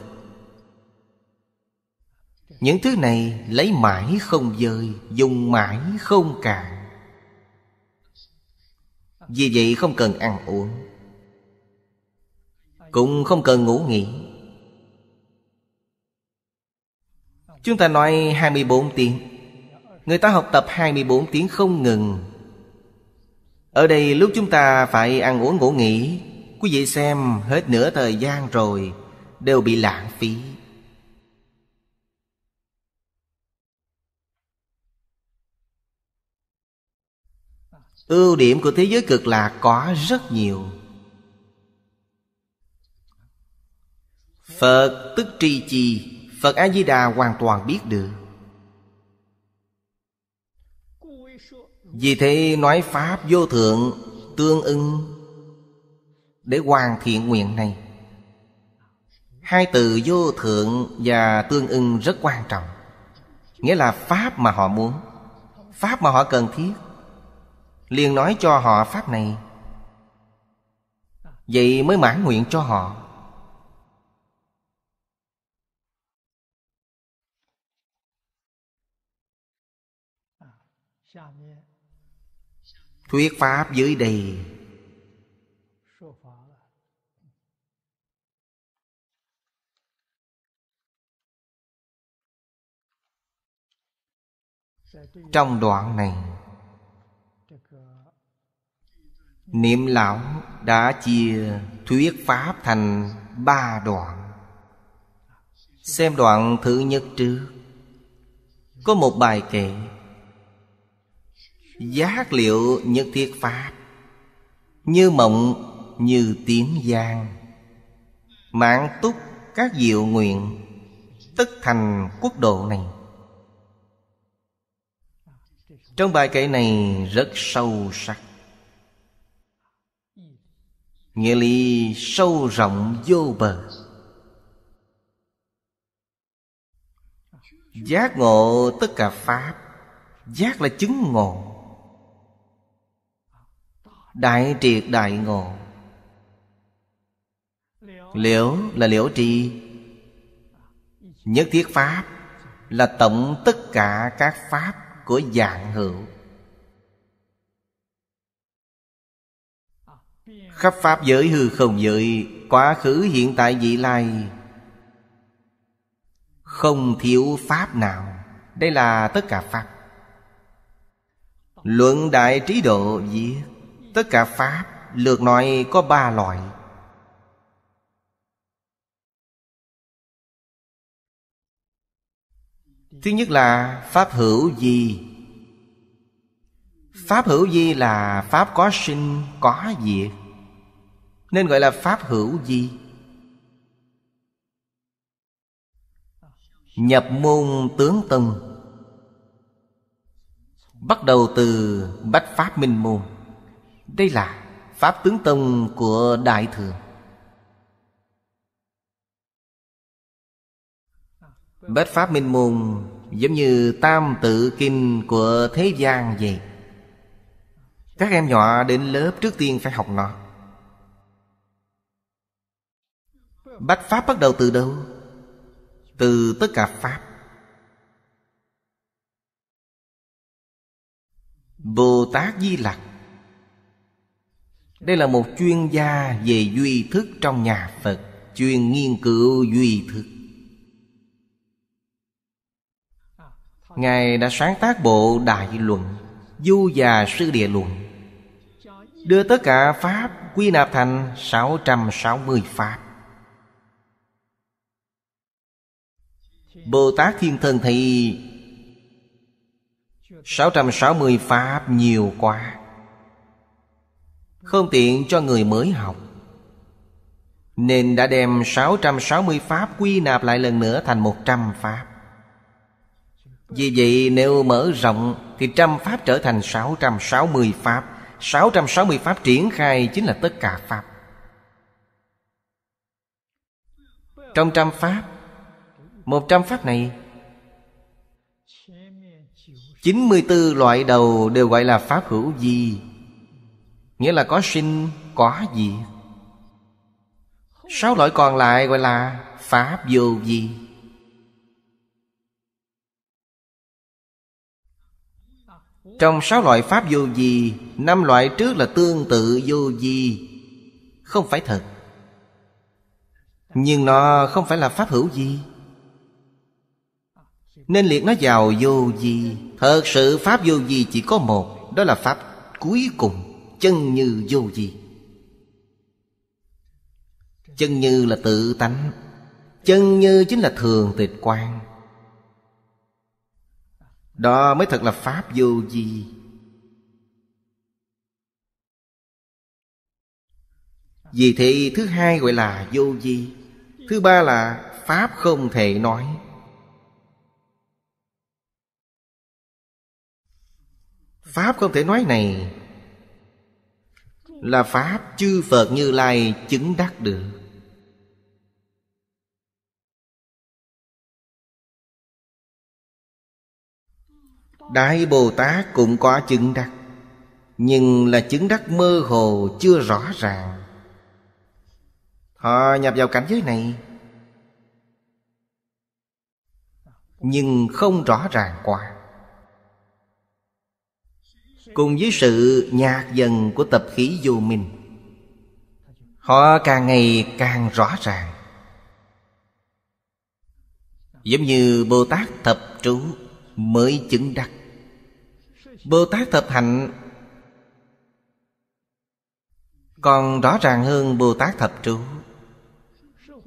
những thứ này lấy mãi không dời dùng mãi không cạn vì vậy không cần ăn uống cũng không cần ngủ nghỉ Chúng ta nói 24 tiếng Người ta học tập 24 tiếng không ngừng Ở đây lúc chúng ta phải ăn uống ngủ nghỉ Quý vị xem hết nửa thời gian rồi Đều bị lãng phí Ưu điểm của thế giới cực lạc có rất nhiều Phật tức tri chi Phật A-di-đà hoàn toàn biết được Vì thế nói Pháp vô thượng tương ưng Để hoàn thiện nguyện này Hai từ vô thượng và tương ưng rất quan trọng Nghĩa là Pháp mà họ muốn Pháp mà họ cần thiết liền nói cho họ Pháp này Vậy mới mãn nguyện cho họ thuyết pháp dưới đây trong đoạn này niệm lão đã chia thuyết pháp thành ba đoạn xem đoạn thứ nhất trước có một bài kệ Giác liệu nhất thiết pháp Như mộng như tiếng giang Mạng túc các diệu nguyện tất thành quốc độ này Trong bài kệ này rất sâu sắc Nghĩa lý sâu rộng vô bờ Giác ngộ tất cả Pháp Giác là chứng ngộ Đại triệt đại ngộ Liễu là liễu tri Nhất thiết pháp Là tổng tất cả các pháp của dạng hữu Khắp pháp giới hư không giới Quá khứ hiện tại vị lai Không thiếu pháp nào Đây là tất cả pháp Luận đại trí độ viết Tất cả Pháp lược nói có ba loại Thứ nhất là Pháp hữu di Pháp hữu di là Pháp có sinh, có diệt Nên gọi là Pháp hữu di Nhập môn tướng tân Bắt đầu từ Bách Pháp Minh Môn đây là Pháp tướng tông của Đại Thừa Bách Pháp Minh Môn giống như tam tự kinh của thế gian vậy Các em nhỏ đến lớp trước tiên phải học nó Bách Pháp bắt đầu từ đâu? Từ tất cả Pháp Bồ Tát Di Lặc đây là một chuyên gia về duy thức trong nhà phật chuyên nghiên cứu duy thức ngài đã sáng tác bộ đại luận du và sư địa luận đưa tất cả pháp quy nạp thành 660 pháp. Bồ Tát Thiên Thần thì 660 pháp nhiều quá. Không tiện cho người mới học Nên đã đem 660 pháp quy nạp lại lần nữa thành 100 pháp Vì vậy nếu mở rộng Thì trăm pháp trở thành 660 pháp 660 pháp triển khai chính là tất cả pháp Trong trăm pháp Một trăm pháp này 94 loại đầu đều gọi là pháp hữu di Nghĩa là có sinh có gì Sáu loại còn lại gọi là Pháp vô gì Trong sáu loại Pháp vô gì Năm loại trước là tương tự vô gì Không phải thật Nhưng nó không phải là Pháp hữu gì Nên liệt nó vào vô gì Thật sự Pháp vô gì chỉ có một Đó là Pháp cuối cùng chân như vô gì chân như là tự tánh chân như chính là thường tịch quan đó mới thật là pháp vô gì vì thị thứ hai gọi là vô gì thứ ba là pháp không thể nói pháp không thể nói này là pháp chư phật như lai chứng đắc được đại bồ tát cũng có chứng đắc nhưng là chứng đắc mơ hồ chưa rõ ràng họ nhập vào cảnh giới này nhưng không rõ ràng quá cùng với sự nhạt dần của tập khí vô minh họ càng ngày càng rõ ràng giống như bồ tát thập trú mới chứng đắc bồ tát thập hạnh còn rõ ràng hơn bồ tát thập trú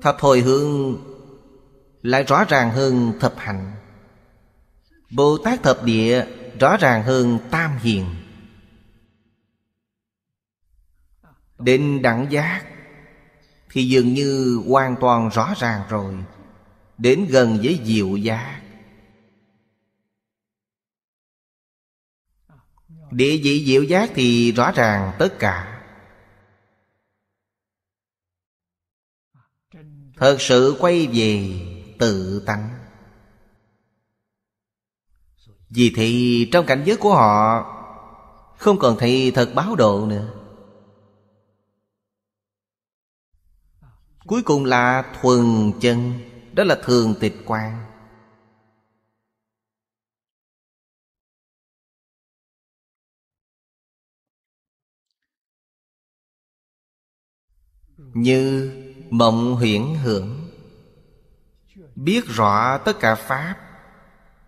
thập hồi hương lại rõ ràng hơn thập hạnh bồ tát thập địa rõ ràng hơn tam hiền Đến đẳng giác Thì dường như hoàn toàn rõ ràng rồi Đến gần với diệu giác Địa vị diệu giác thì rõ ràng tất cả Thật sự quay về tự tánh Vì thì trong cảnh giới của họ Không còn thấy thật báo độ nữa Cuối cùng là thuần chân Đó là thường tịch quan Như mộng huyễn hưởng Biết rõ tất cả Pháp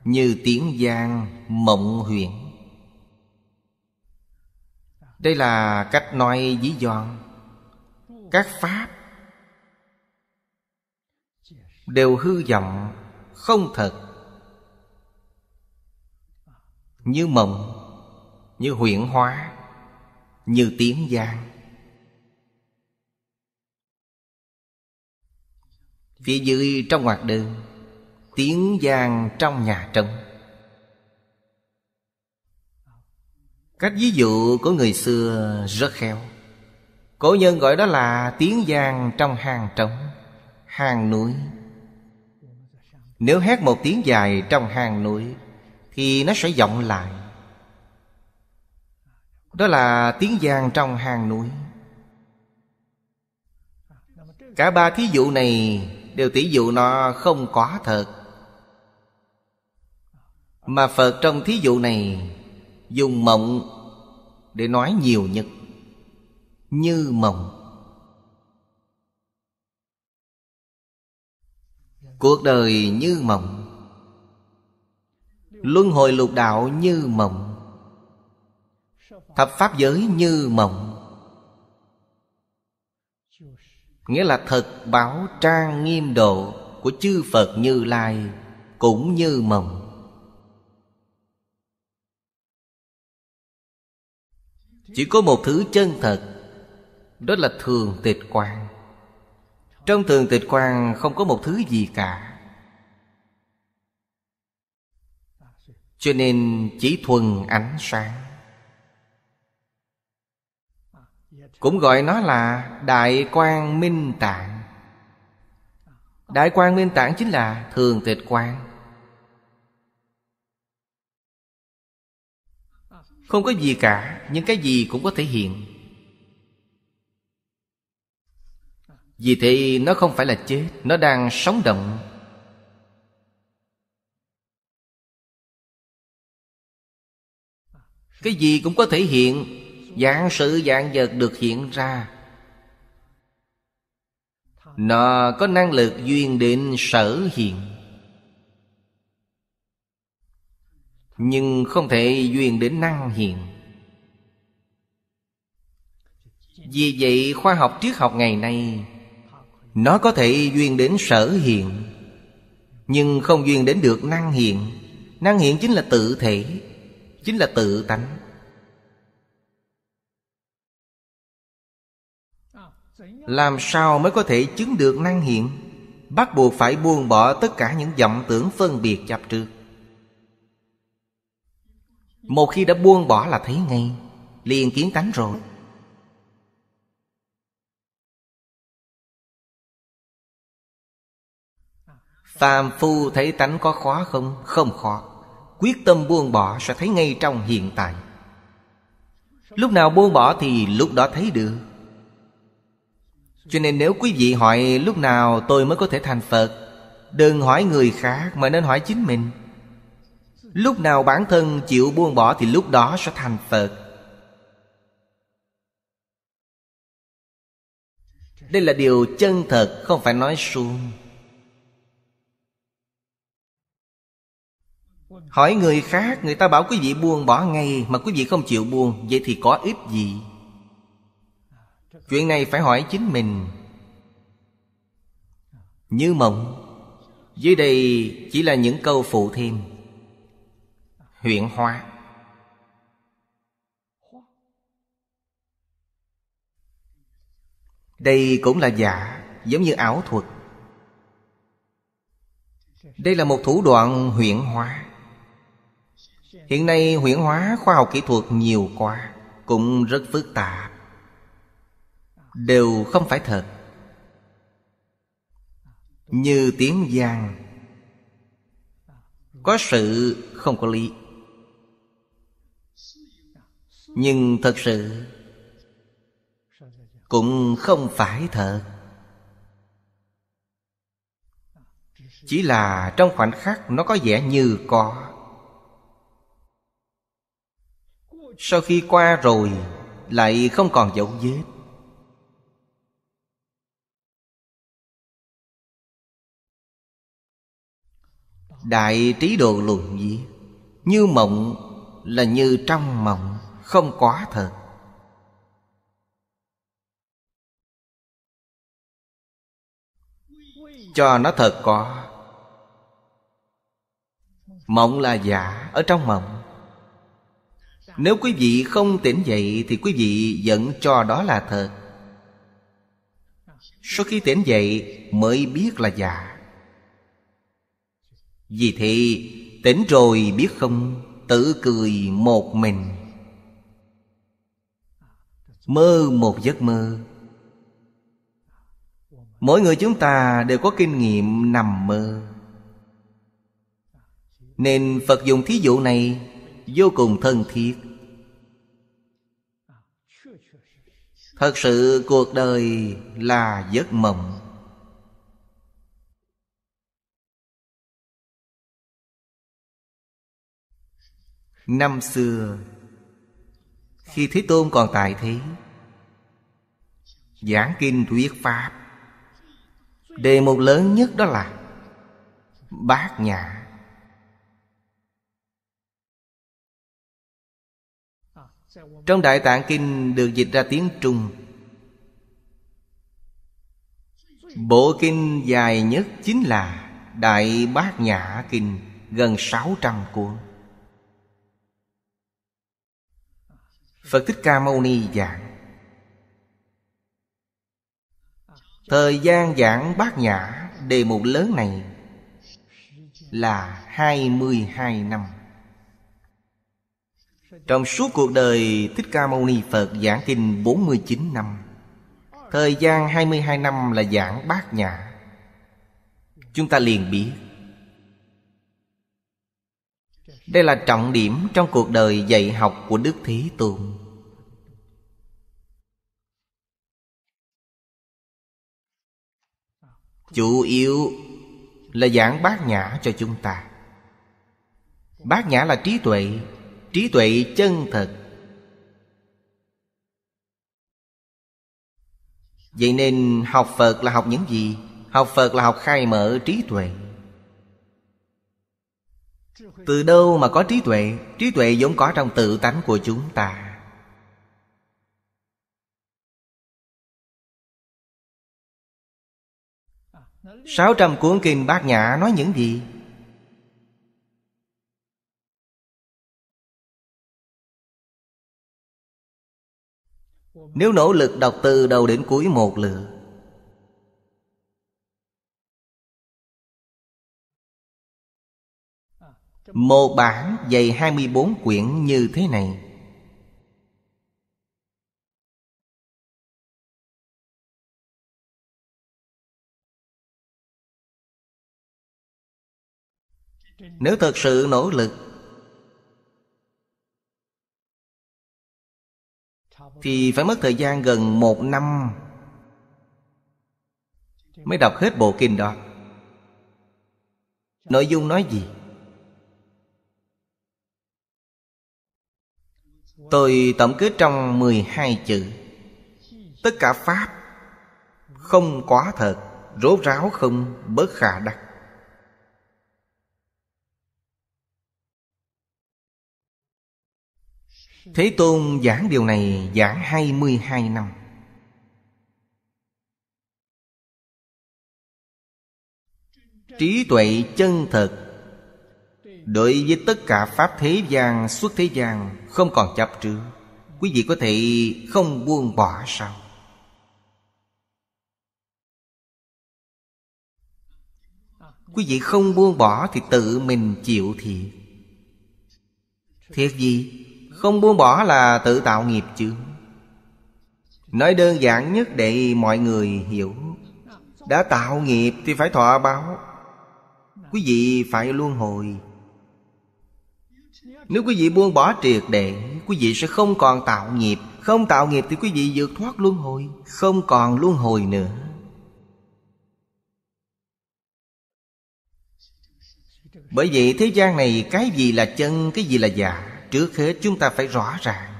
Như tiếng giang mộng huyễn Đây là cách nói dí dọn Các Pháp đều hư vọng không thật như mộng như huyễn hóa như tiếng giang phía dưới trong hoạt đơn tiếng giang trong nhà trống cách ví dụ của người xưa rất khéo cổ nhân gọi đó là tiếng giang trong hang trống hang núi nếu hét một tiếng dài trong hang núi Thì nó sẽ vọng lại Đó là tiếng giang trong hang núi Cả ba thí dụ này Đều tỷ dụ nó không quá thật Mà Phật trong thí dụ này Dùng mộng Để nói nhiều nhất Như mộng cuộc đời như mộng luân hồi lục đạo như mộng thập pháp giới như mộng nghĩa là thật báo trang nghiêm độ của chư phật như lai cũng như mộng chỉ có một thứ chân thật đó là thường tịch quang. Trong tường tịch quan không có một thứ gì cả Cho nên chỉ thuần ánh sáng Cũng gọi nó là Đại Quang Minh Tạng Đại Quang Minh Tạng chính là Thường Tịch Quang Không có gì cả Nhưng cái gì cũng có thể hiện Vì thế nó không phải là chết Nó đang sống động Cái gì cũng có thể hiện Dạng sự dạng vật được hiện ra Nó có năng lực duyên định sở hiện Nhưng không thể duyên đến năng hiện Vì vậy khoa học triết học ngày nay nó có thể duyên đến sở hiện Nhưng không duyên đến được năng hiện Năng hiện chính là tự thể Chính là tự tánh Làm sao mới có thể chứng được năng hiện Bắt buộc phải buông bỏ tất cả những vọng tưởng phân biệt chập trước Một khi đã buông bỏ là thấy ngay Liền kiến tánh rồi Phàm phu thấy tánh có khó không? Không khó Quyết tâm buông bỏ sẽ thấy ngay trong hiện tại Lúc nào buông bỏ thì lúc đó thấy được Cho nên nếu quý vị hỏi lúc nào tôi mới có thể thành Phật Đừng hỏi người khác mà nên hỏi chính mình Lúc nào bản thân chịu buông bỏ thì lúc đó sẽ thành Phật Đây là điều chân thật không phải nói suông Hỏi người khác người ta bảo quý vị buông bỏ ngay Mà quý vị không chịu buông Vậy thì có ích gì Chuyện này phải hỏi chính mình Như mộng Dưới đây chỉ là những câu phụ thêm Huyện hoa Đây cũng là giả Giống như ảo thuật Đây là một thủ đoạn huyện hóa hiện nay huyễn hóa khoa học kỹ thuật nhiều quá cũng rất phức tạp đều không phải thật như tiếng giang có sự không có lý nhưng thật sự cũng không phải thật chỉ là trong khoảnh khắc nó có vẻ như có sau khi qua rồi lại không còn dấu vết đại trí độ luận gì như mộng là như trong mộng không quá thật cho nó thật có mộng là giả ở trong mộng nếu quý vị không tỉnh dậy Thì quý vị vẫn cho đó là thật Sau khi tỉnh dậy mới biết là giả Vì thế tỉnh rồi biết không Tự cười một mình Mơ một giấc mơ Mỗi người chúng ta đều có kinh nghiệm nằm mơ Nên Phật dùng thí dụ này vô cùng thân thiết thật sự cuộc đời là giấc mộng năm xưa khi thế tôn còn tại thế giảng kinh thuyết pháp đề mục lớn nhất đó là bát nhã Trong Đại Tạng Kinh được dịch ra tiếng Trung Bộ kinh dài nhất chính là Đại Bát Nhã Kinh gần 600 cuốn Phật Thích Ca Mâu Ni giảng Thời gian giảng Bát Nhã đề mục lớn này là 22 năm trong suốt cuộc đời Thích Ca Mâu Ni Phật giảng kinh 49 năm Thời gian 22 năm là giảng bát nhã Chúng ta liền biết Đây là trọng điểm trong cuộc đời dạy học của Đức Thế Tôn Chủ yếu là giảng bát nhã cho chúng ta Bát nhã là trí tuệ trí tuệ chân thật vậy nên học phật là học những gì học phật là học khai mở trí tuệ từ đâu mà có trí tuệ trí tuệ vốn có trong tự tánh của chúng ta sáu trăm cuốn kinh Bát Nhã nói những gì? Nếu nỗ lực đọc từ đầu đến cuối một lượt Một bản dày 24 quyển như thế này Nếu thật sự nỗ lực thì phải mất thời gian gần một năm mới đọc hết bộ kinh đó nội dung nói gì tôi tổng kết trong 12 chữ tất cả pháp không quá thật rốt ráo không bớt khả đắc Thế Tôn giảng điều này giảng 22 năm Trí tuệ chân thật Đối với tất cả Pháp thế gian xuất thế gian Không còn chấp trước Quý vị có thể không buông bỏ sao Quý vị không buông bỏ thì tự mình chịu thiệt Thiệt gì? Không buông bỏ là tự tạo nghiệp chứ Nói đơn giản nhất để mọi người hiểu Đã tạo nghiệp thì phải thọ báo Quý vị phải luân hồi Nếu quý vị buông bỏ triệt để Quý vị sẽ không còn tạo nghiệp Không tạo nghiệp thì quý vị vượt thoát luân hồi Không còn luân hồi nữa Bởi vậy thế gian này cái gì là chân, cái gì là giả dạ? trước hết chúng ta phải rõ ràng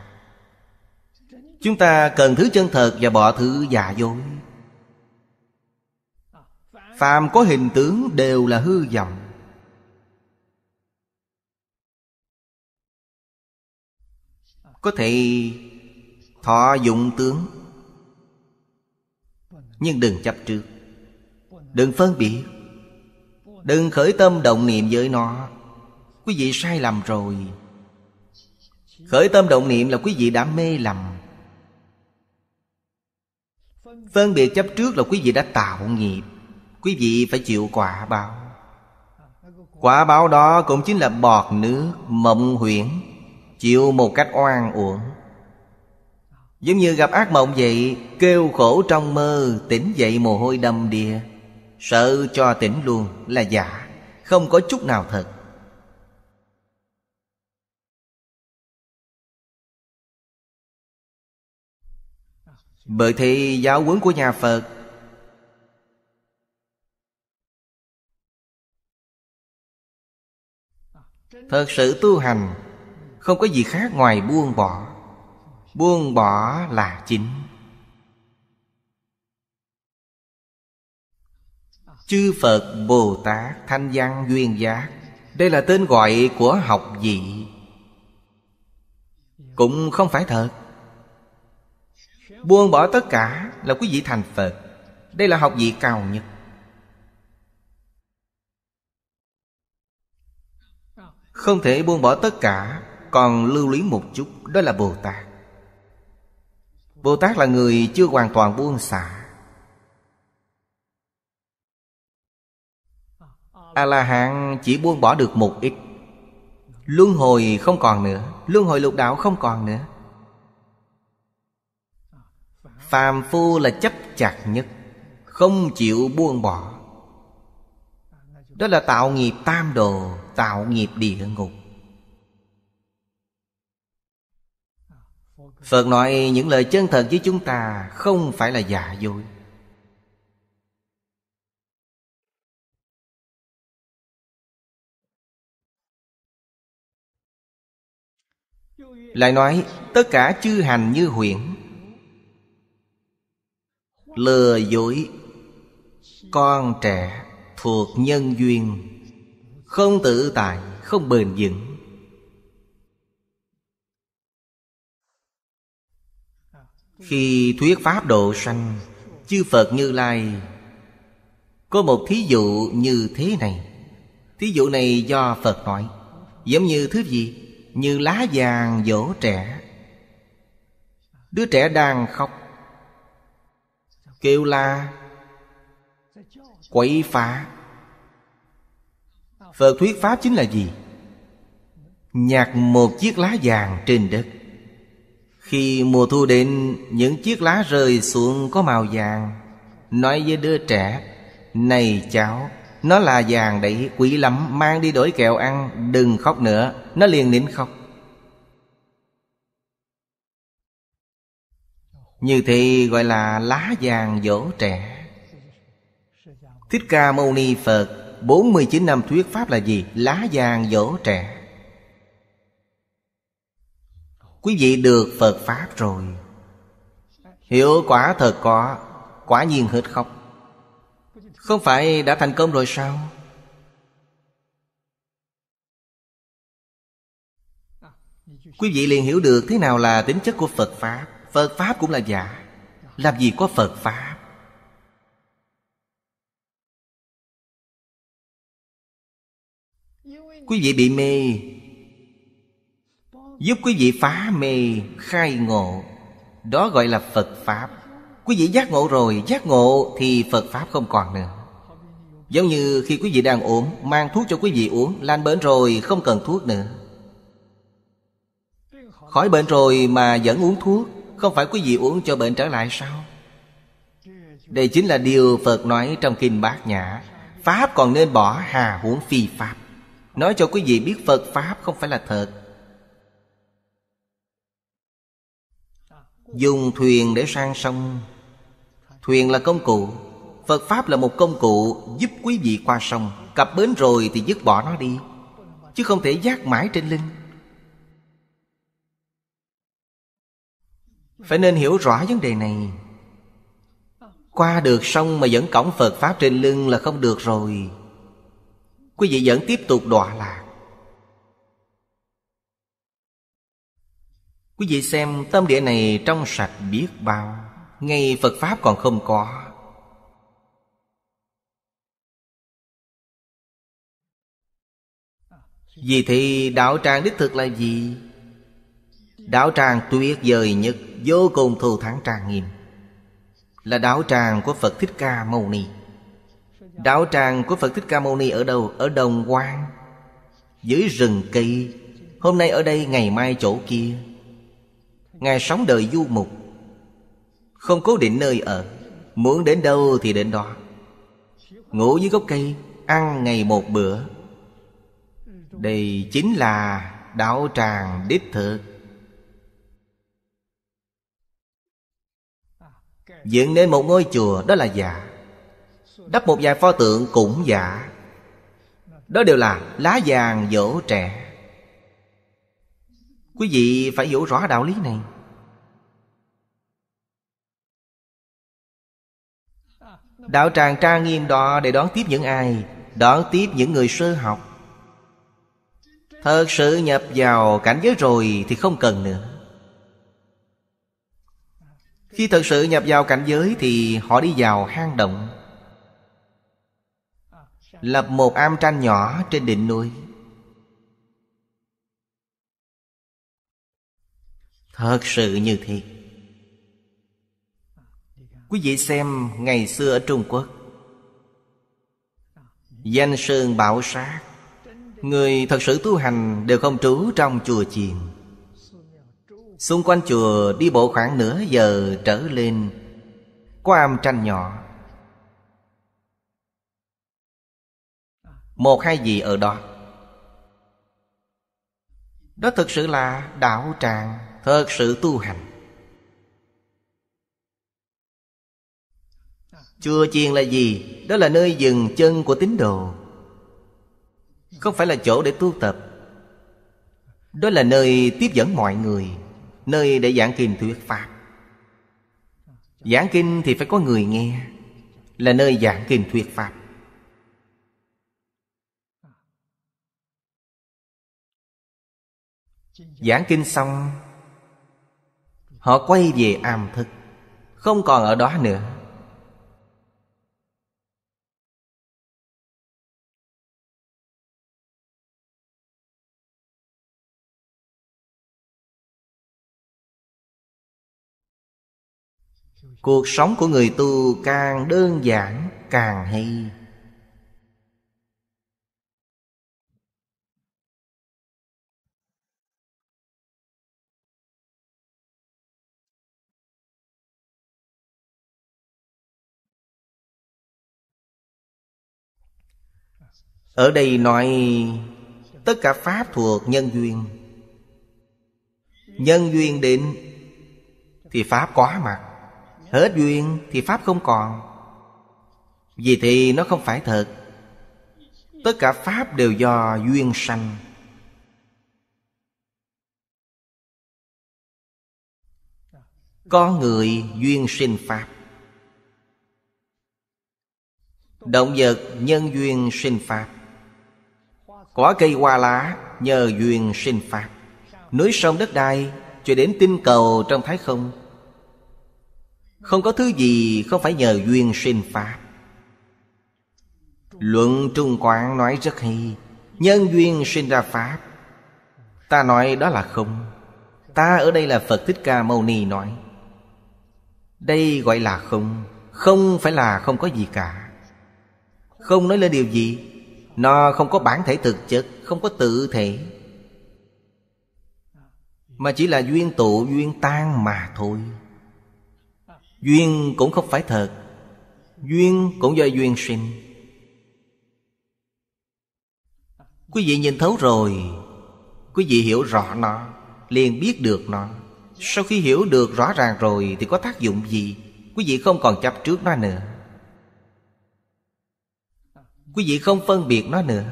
chúng ta cần thứ chân thật và bỏ thứ giả dối phàm có hình tướng đều là hư vọng có thể thọ dụng tướng nhưng đừng chấp trước đừng phân biệt đừng khởi tâm động niệm với nó quý vị sai lầm rồi Khởi tâm động niệm là quý vị đã mê lầm Phân biệt chấp trước là quý vị đã tạo nghiệp Quý vị phải chịu quả báo Quả báo đó cũng chính là bọt nước, mộng huyễn Chịu một cách oan uổng Giống như gặp ác mộng vậy Kêu khổ trong mơ Tỉnh dậy mồ hôi đầm đìa Sợ cho tỉnh luôn là giả Không có chút nào thật bởi thế giáo huấn của nhà phật thật sự tu hành không có gì khác ngoài buông bỏ buông bỏ là chính chư phật bồ tát thanh văn duyên giác đây là tên gọi của học vị cũng không phải thật buông bỏ tất cả là quý vị thành phật đây là học vị cao nhất không thể buông bỏ tất cả còn lưu lý một chút đó là bồ tát bồ tát là người chưa hoàn toàn buông xả a la hán chỉ buông bỏ được một ít luân hồi không còn nữa luân hồi lục đạo không còn nữa phàm phu là chấp chặt nhất không chịu buông bỏ đó là tạo nghiệp tam đồ tạo nghiệp địa ngục phật nói những lời chân thật với chúng ta không phải là giả dối lại nói tất cả chư hành như huyện lừa dối con trẻ thuộc nhân duyên không tự tại không bền vững khi thuyết pháp độ sanh chư phật như lai có một thí dụ như thế này thí dụ này do phật nói giống như thứ gì như lá vàng dỗ trẻ đứa trẻ đang khóc kêu la quấy phá phật thuyết pháp chính là gì nhặt một chiếc lá vàng trên đất khi mùa thu đến những chiếc lá rơi xuống có màu vàng nói với đứa trẻ này cháu nó là vàng đấy quý lắm mang đi đổi kẹo ăn đừng khóc nữa nó liền nín khóc Như thì gọi là lá vàng dỗ trẻ Thích Ca Mâu Ni Phật 49 năm thuyết pháp là gì? Lá vàng dỗ trẻ Quý vị được Phật Pháp rồi Hiệu quả thật có Quả nhiên hết khóc Không phải đã thành công rồi sao? Quý vị liền hiểu được thế nào là tính chất của Phật Pháp Phật Pháp cũng là giả Làm gì có Phật Pháp Quý vị bị mê Giúp quý vị phá mê Khai ngộ Đó gọi là Phật Pháp Quý vị giác ngộ rồi Giác ngộ thì Phật Pháp không còn nữa Giống như khi quý vị đang ốm Mang thuốc cho quý vị uống Lan bệnh rồi không cần thuốc nữa Khỏi bệnh rồi mà vẫn uống thuốc không phải quý vị uống cho bệnh trở lại sao Đây chính là điều Phật nói trong Kinh Bát Nhã Pháp còn nên bỏ hà huống phi Pháp Nói cho quý vị biết Phật Pháp không phải là thật Dùng thuyền để sang sông Thuyền là công cụ Phật Pháp là một công cụ giúp quý vị qua sông Cặp bến rồi thì dứt bỏ nó đi Chứ không thể giác mãi trên lưng phải nên hiểu rõ vấn đề này qua được xong mà dẫn cổng phật pháp trên lưng là không được rồi quý vị vẫn tiếp tục đọa lạc quý vị xem tâm địa này trong sạch biết bao ngay phật pháp còn không có vì thì đạo tràng đích thực là gì đạo tràng tuyệt vời nhất vô cùng thù thắng trang nghiêm là đạo tràng của phật thích ca mâu ni đạo tràng của phật thích ca mâu ni ở đâu ở đồng quan dưới rừng cây hôm nay ở đây ngày mai chỗ kia ngài sống đời du mục không cố định nơi ở muốn đến đâu thì đến đó ngủ dưới gốc cây ăn ngày một bữa đây chính là đạo tràng đích thực Dựng nên một ngôi chùa đó là giả Đắp một vài pho tượng cũng giả Đó đều là lá vàng dỗ trẻ Quý vị phải hiểu rõ đạo lý này Đạo tràng trang nghiêm đó để đón tiếp những ai Đón tiếp những người sơ học Thật sự nhập vào cảnh giới rồi thì không cần nữa khi thật sự nhập vào cảnh giới Thì họ đi vào hang động Lập một am tranh nhỏ trên đỉnh núi Thật sự như thế Quý vị xem ngày xưa ở Trung Quốc Danh sơn bảo sát Người thật sự tu hành đều không trú trong chùa chiền Xung quanh chùa đi bộ khoảng nửa giờ trở lên Có am tranh nhỏ Một hai gì ở đó Đó thực sự là đạo tràng Thật sự tu hành Chùa chiền là gì? Đó là nơi dừng chân của tín đồ Không phải là chỗ để tu tập Đó là nơi tiếp dẫn mọi người Nơi để giảng kinh thuyết Pháp Giảng kinh thì phải có người nghe Là nơi giảng kinh thuyết Pháp Giảng kinh xong Họ quay về am thức Không còn ở đó nữa Cuộc sống của người tu càng đơn giản càng hay Ở đây nói tất cả pháp thuộc nhân duyên Nhân duyên đến thì pháp có mặt Hết duyên thì Pháp không còn Vì thì nó không phải thật Tất cả Pháp đều do duyên sanh Có người duyên sinh Pháp Động vật nhân duyên sinh Pháp Quả cây hoa lá nhờ duyên sinh Pháp Núi sông đất đai Cho đến tinh cầu trong thái không không có thứ gì không phải nhờ duyên sinh pháp Luận Trung Quán nói rất hay Nhân duyên sinh ra pháp Ta nói đó là không Ta ở đây là Phật Thích Ca Mâu Ni nói Đây gọi là không Không phải là không có gì cả Không nói lên điều gì Nó không có bản thể thực chất Không có tự thể Mà chỉ là duyên tụ duyên tan mà thôi Duyên cũng không phải thật Duyên cũng do duyên sinh Quý vị nhìn thấu rồi Quý vị hiểu rõ nó Liền biết được nó Sau khi hiểu được rõ ràng rồi Thì có tác dụng gì Quý vị không còn chấp trước nó nữa Quý vị không phân biệt nó nữa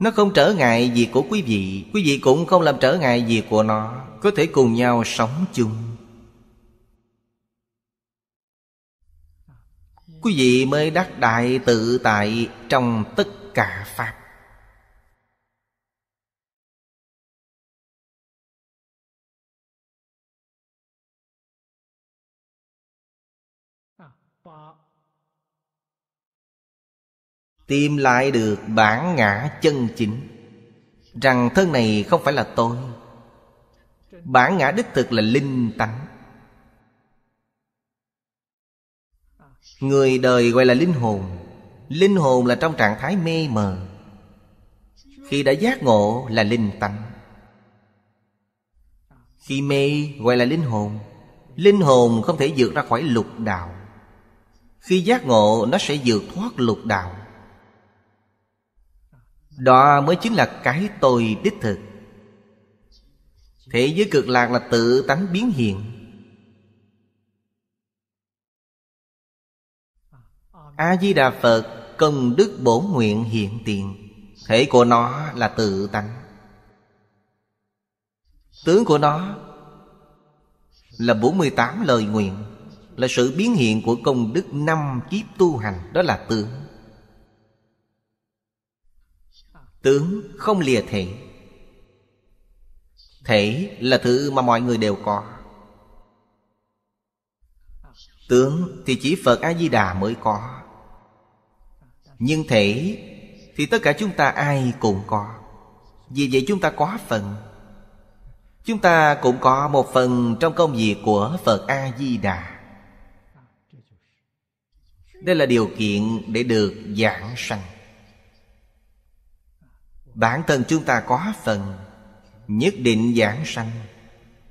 Nó không trở ngại gì của quý vị Quý vị cũng không làm trở ngại gì của nó Có thể cùng nhau sống chung quý vị mới đắc đại tự tại trong tất cả pháp tìm lại được bản ngã chân chính rằng thân này không phải là tôi bản ngã đích thực là linh tánh người đời gọi là linh hồn linh hồn là trong trạng thái mê mờ khi đã giác ngộ là linh tánh khi mê gọi là linh hồn linh hồn không thể vượt ra khỏi lục đạo khi giác ngộ nó sẽ vượt thoát lục đạo đó mới chính là cái tôi đích thực thế giới cực lạc là tự tánh biến hiện a di đà phật công đức bổ nguyện hiện tiền thể của nó là tự tánh tướng của nó là 48 lời nguyện là sự biến hiện của công đức năm kiếp tu hành đó là tướng tướng không lìa thể thể là thứ mà mọi người đều có tướng thì chỉ phật a di đà mới có nhưng thể thì tất cả chúng ta ai cũng có vì vậy chúng ta có phần chúng ta cũng có một phần trong công việc của phật a di đà đây là điều kiện để được giảng sanh bản thân chúng ta có phần nhất định giảng sanh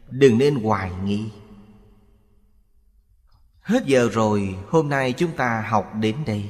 đừng nên hoài nghi hết giờ rồi hôm nay chúng ta học đến đây